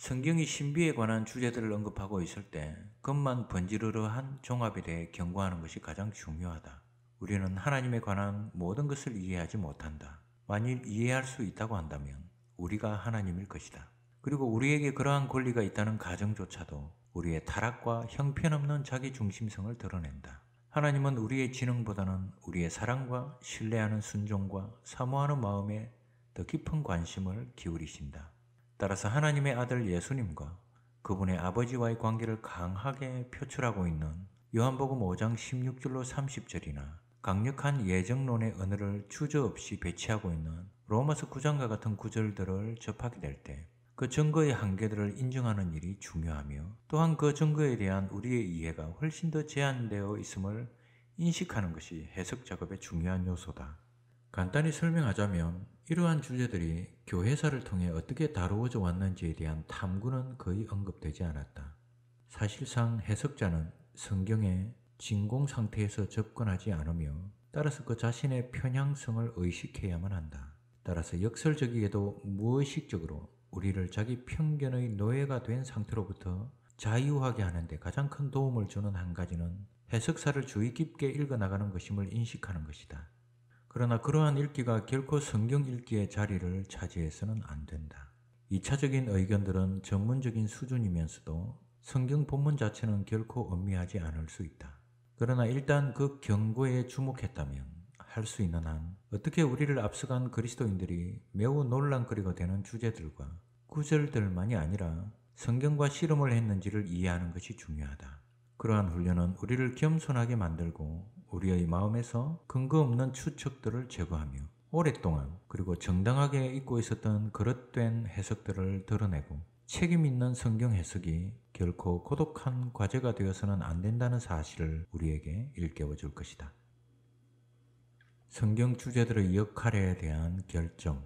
성경이 신비에 관한 주제들을 언급하고 있을 때것만 번지르르한 종합에 대해 경고하는 것이 가장 중요하다. 우리는 하나님에 관한 모든 것을 이해하지 못한다. 만일 이해할 수 있다고 한다면 우리가 하나님일 것이다. 그리고 우리에게 그러한 권리가 있다는 가정조차도 우리의 타락과 형편없는 자기 중심성을 드러낸다. 하나님은 우리의 지능보다는 우리의 사랑과 신뢰하는 순종과 사모하는 마음에 더 깊은 관심을 기울이신다. 따라서 하나님의 아들 예수님과 그분의 아버지와의 관계를 강하게 표출하고 있는 요한복음 5장 16절로 30절이나 강력한 예정론의 은혜를 주저없이 배치하고 있는 로마서 9장과 같은 구절들을 접하게 될 때 그 증거의 한계들을 인정하는 일이 중요하며 또한 그 증거에 대한 우리의 이해가 훨씬 더 제한되어 있음을 인식하는 것이 해석 작업의 중요한 요소다. 간단히 설명하자면 이러한 주제들이 교회사를 통해 어떻게 다루어져 왔는지에 대한 탐구는 거의 언급되지 않았다. 사실상 해석자는 성경에 진공 상태에서 접근하지 않으며 따라서 그 자신의 편향성을 의식해야만 한다. 따라서 역설적이게도 무의식적으로 우리를 자기 편견의 노예가 된 상태로부터 자유하게 하는데 가장 큰 도움을 주는 한 가지는 해석사를 주의 깊게 읽어나가는 것임을 인식하는 것이다. 그러나 그러한 읽기가 결코 성경 읽기의 자리를 차지해서는 안 된다. 2차적인 의견들은 전문적인 수준이면서도 성경 본문 자체는 결코 엄미하지 않을 수 있다. 그러나 일단 그 경고에 주목했다면 할 수 있는 한 어떻게 우리를 앞서간 그리스도인들이 매우 논란거리가 되는 주제들과 구절들만이 아니라 성경과 실험을 했는지를 이해하는 것이 중요하다. 그러한 훈련은 우리를 겸손하게 만들고 우리의 마음에서 근거 없는 추측들을 제거하며 오랫동안 그리고 정당하게 잊고 있었던 그릇된 해석들을 드러내고 책임 있는 성경 해석이 결코 고독한 과제가 되어서는 안 된다는 사실을 우리에게 일깨워 줄 것이다. 성경 주제들의 역할에 대한 결정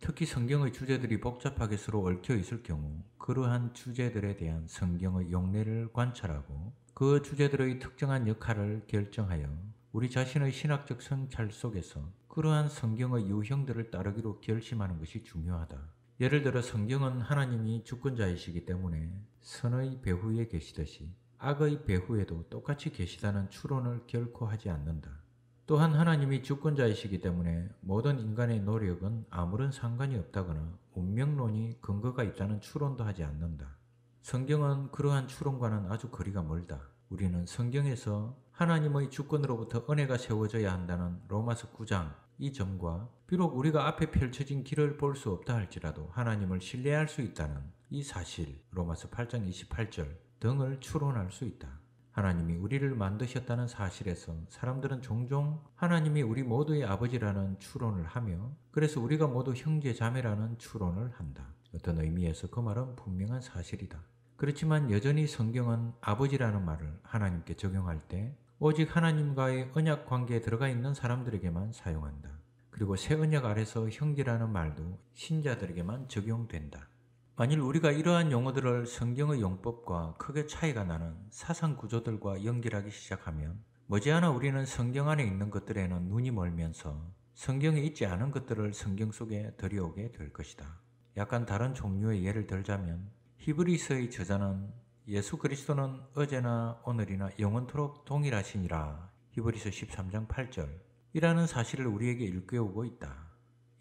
특히 성경의 주제들이 복잡하게 서로 얽혀 있을 경우 그러한 주제들에 대한 성경의 용례를 관찰하고 그 주제들의 특정한 역할을 결정하여 우리 자신의 신학적 성찰 속에서 그러한 성경의 유형들을 따르기로 결심하는 것이 중요하다. 예를 들어 성경은 하나님이 주권자이시기 때문에 선의 배후에 계시듯이 악의 배후에도 똑같이 계시다는 추론을 결코 하지 않는다. 또한 하나님이 주권자이시기 때문에 모든 인간의 노력은 아무런 상관이 없다거나 운명론이 근거가 있다는 추론도 하지 않는다. 성경은 그러한 추론과는 아주 거리가 멀다. 우리는 성경에서 하나님의 주권으로부터 은혜가 세워져야 한다는 로마서 9장 이 점과 비록 우리가 앞에 펼쳐진 길을 볼 수 없다 할지라도 하나님을 신뢰할 수 있다는 이 사실 로마서 8장 28절 등을 추론할 수 있다. 하나님이 우리를 만드셨다는 사실에서 사람들은 종종 하나님이 우리 모두의 아버지라는 추론을 하며 그래서 우리가 모두 형제 자매라는 추론을 한다. 어떤 의미에서 그 말은 분명한 사실이다. 그렇지만 여전히 성경은 아버지라는 말을 하나님께 적용할 때 오직 하나님과의 언약 관계에 들어가 있는 사람들에게만 사용한다. 그리고 새 언약 아래서 형제라는 말도 신자들에게만 적용된다. 만일 우리가 이러한 용어들을 성경의 용법과 크게 차이가 나는 사상 구조들과 연결하기 시작하면 머지않아 우리는 성경 안에 있는 것들에는 눈이 멀면서 성경에 있지 않은 것들을 성경 속에 들여오게 될 것이다. 약간 다른 종류의 예를 들자면 히브리서의 저자는 예수 그리스도는 어제나 오늘이나 영원토록 동일하시니라 히브리서 13장 8절 이라는 사실을 우리에게 일깨우고 있다.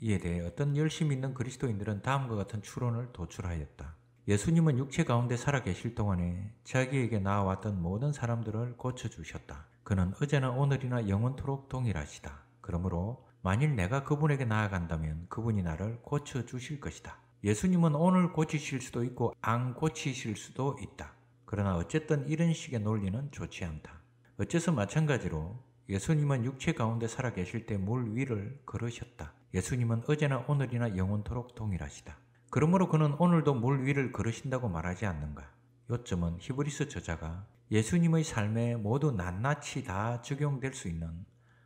이에 대해 어떤 열심 있는 그리스도인들은 다음과 같은 추론을 도출하였다. 예수님은 육체 가운데 살아 계실 동안에 자기에게 나아왔던 모든 사람들을 고쳐주셨다. 그는 어제나 오늘이나 영원토록 동일하시다. 그러므로 만일 내가 그분에게 나아간다면 그분이 나를 고쳐주실 것이다. 예수님은 오늘 고치실 수도 있고 안 고치실 수도 있다. 그러나 어쨌든 이런 식의 논리는 좋지 않다. 어째서 마찬가지로 예수님은 육체 가운데 살아 계실 때 물 위를 걸으셨다. 예수님은 어제나 오늘이나 영원토록 동일하시다. 그러므로 그는 오늘도 물 위를 걸으신다고 말하지 않는가? 요점은 히브리스 저자가 예수님의 삶에 모두 낱낱이 다 적용될 수 있는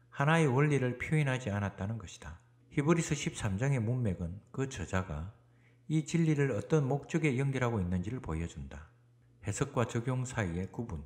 하나의 원리를 표현하지 않았다는 것이다. 히브리스 13장의 문맥은 그 저자가 이 진리를 어떤 목적에 연결하고 있는지를 보여준다. 해석과 적용 사이의 구분.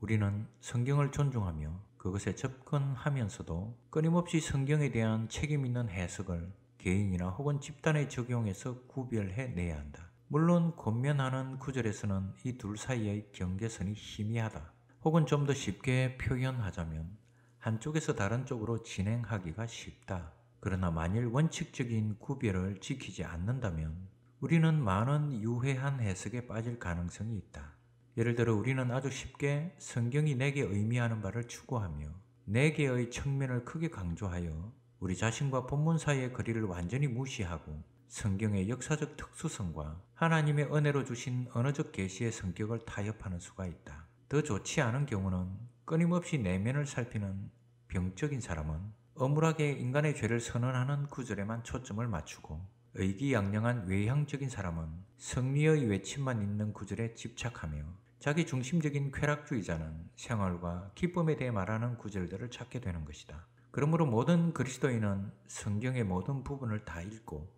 우리는 성경을 존중하며 그것에 접근하면서도 끊임없이 성경에 대한 책임 있는 해석을 개인이나 혹은 집단의 적용에서 구별해 내야 한다. 물론 권면하는 구절에서는 이 둘 사이의 경계선이 희미하다. 혹은 좀 더 쉽게 표현하자면 한쪽에서 다른 쪽으로 진행하기가 쉽다. 그러나 만일 원칙적인 구별을 지키지 않는다면 우리는 많은 유해한 해석에 빠질 가능성이 있다. 예를 들어 우리는 아주 쉽게 성경이 내게 의미하는 바를 추구하며 내게의 측면을 크게 강조하여 우리 자신과 본문 사이의 거리를 완전히 무시하고 성경의 역사적 특수성과 하나님의 은혜로 주신 언어적 계시의 성격을 타협하는 수가 있다. 더 좋지 않은 경우는 끊임없이 내면을 살피는 병적인 사람은 억울하게 인간의 죄를 선언하는 구절에만 초점을 맞추고 의기양양한 외향적인 사람은 승리의 외침만 있는 구절에 집착하며 자기 중심적인 쾌락주의자는 생활과 기쁨에 대해 말하는 구절들을 찾게 되는 것이다. 그러므로 모든 그리스도인은 성경의 모든 부분을 다 읽고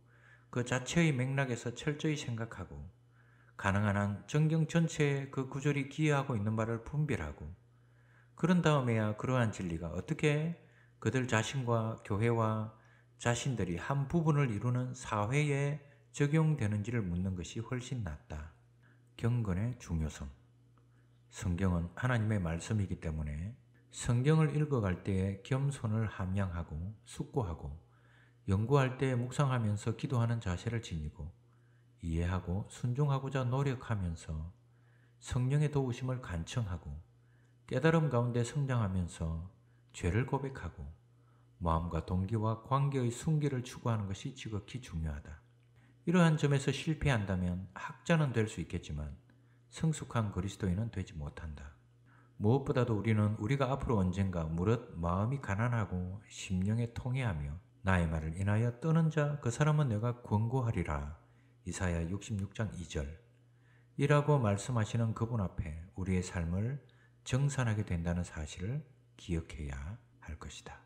그 자체의 맥락에서 철저히 생각하고 가능한 한 정경 전체에 그 구절이 기여하고 있는 바를 분별하고 그런 다음에야 그러한 진리가 어떻게 그들 자신과 교회와 자신들이 한 부분을 이루는 사회에 적용되는지를 묻는 것이 훨씬 낫다. 경건의 중요성. 성경은 하나님의 말씀이기 때문에 성경을 읽어갈 때에 겸손을 함양하고 숙고하고 연구할 때에 묵상하면서 기도하는 자세를 지니고 이해하고 순종하고자 노력하면서 성령의 도우심을 간청하고 깨달음 가운데 성장하면서 죄를 고백하고 마음과 동기와 관계의 순기를 추구하는 것이 지극히 중요하다. 이러한 점에서 실패한다면 학자는 될 수 있겠지만 성숙한 그리스도인은 되지 못한다. 무엇보다도 우리는 우리가 앞으로 언젠가 무릇 마음이 가난하고 심령에 통해하며 나의 말을 인하여 떠는 자 그 사람은 내가 권고하리라. 이사야 66장 2절. 이라고 말씀하시는 그분 앞에 우리의 삶을 정산하게 된다는 사실을 기억해야 할 것이다.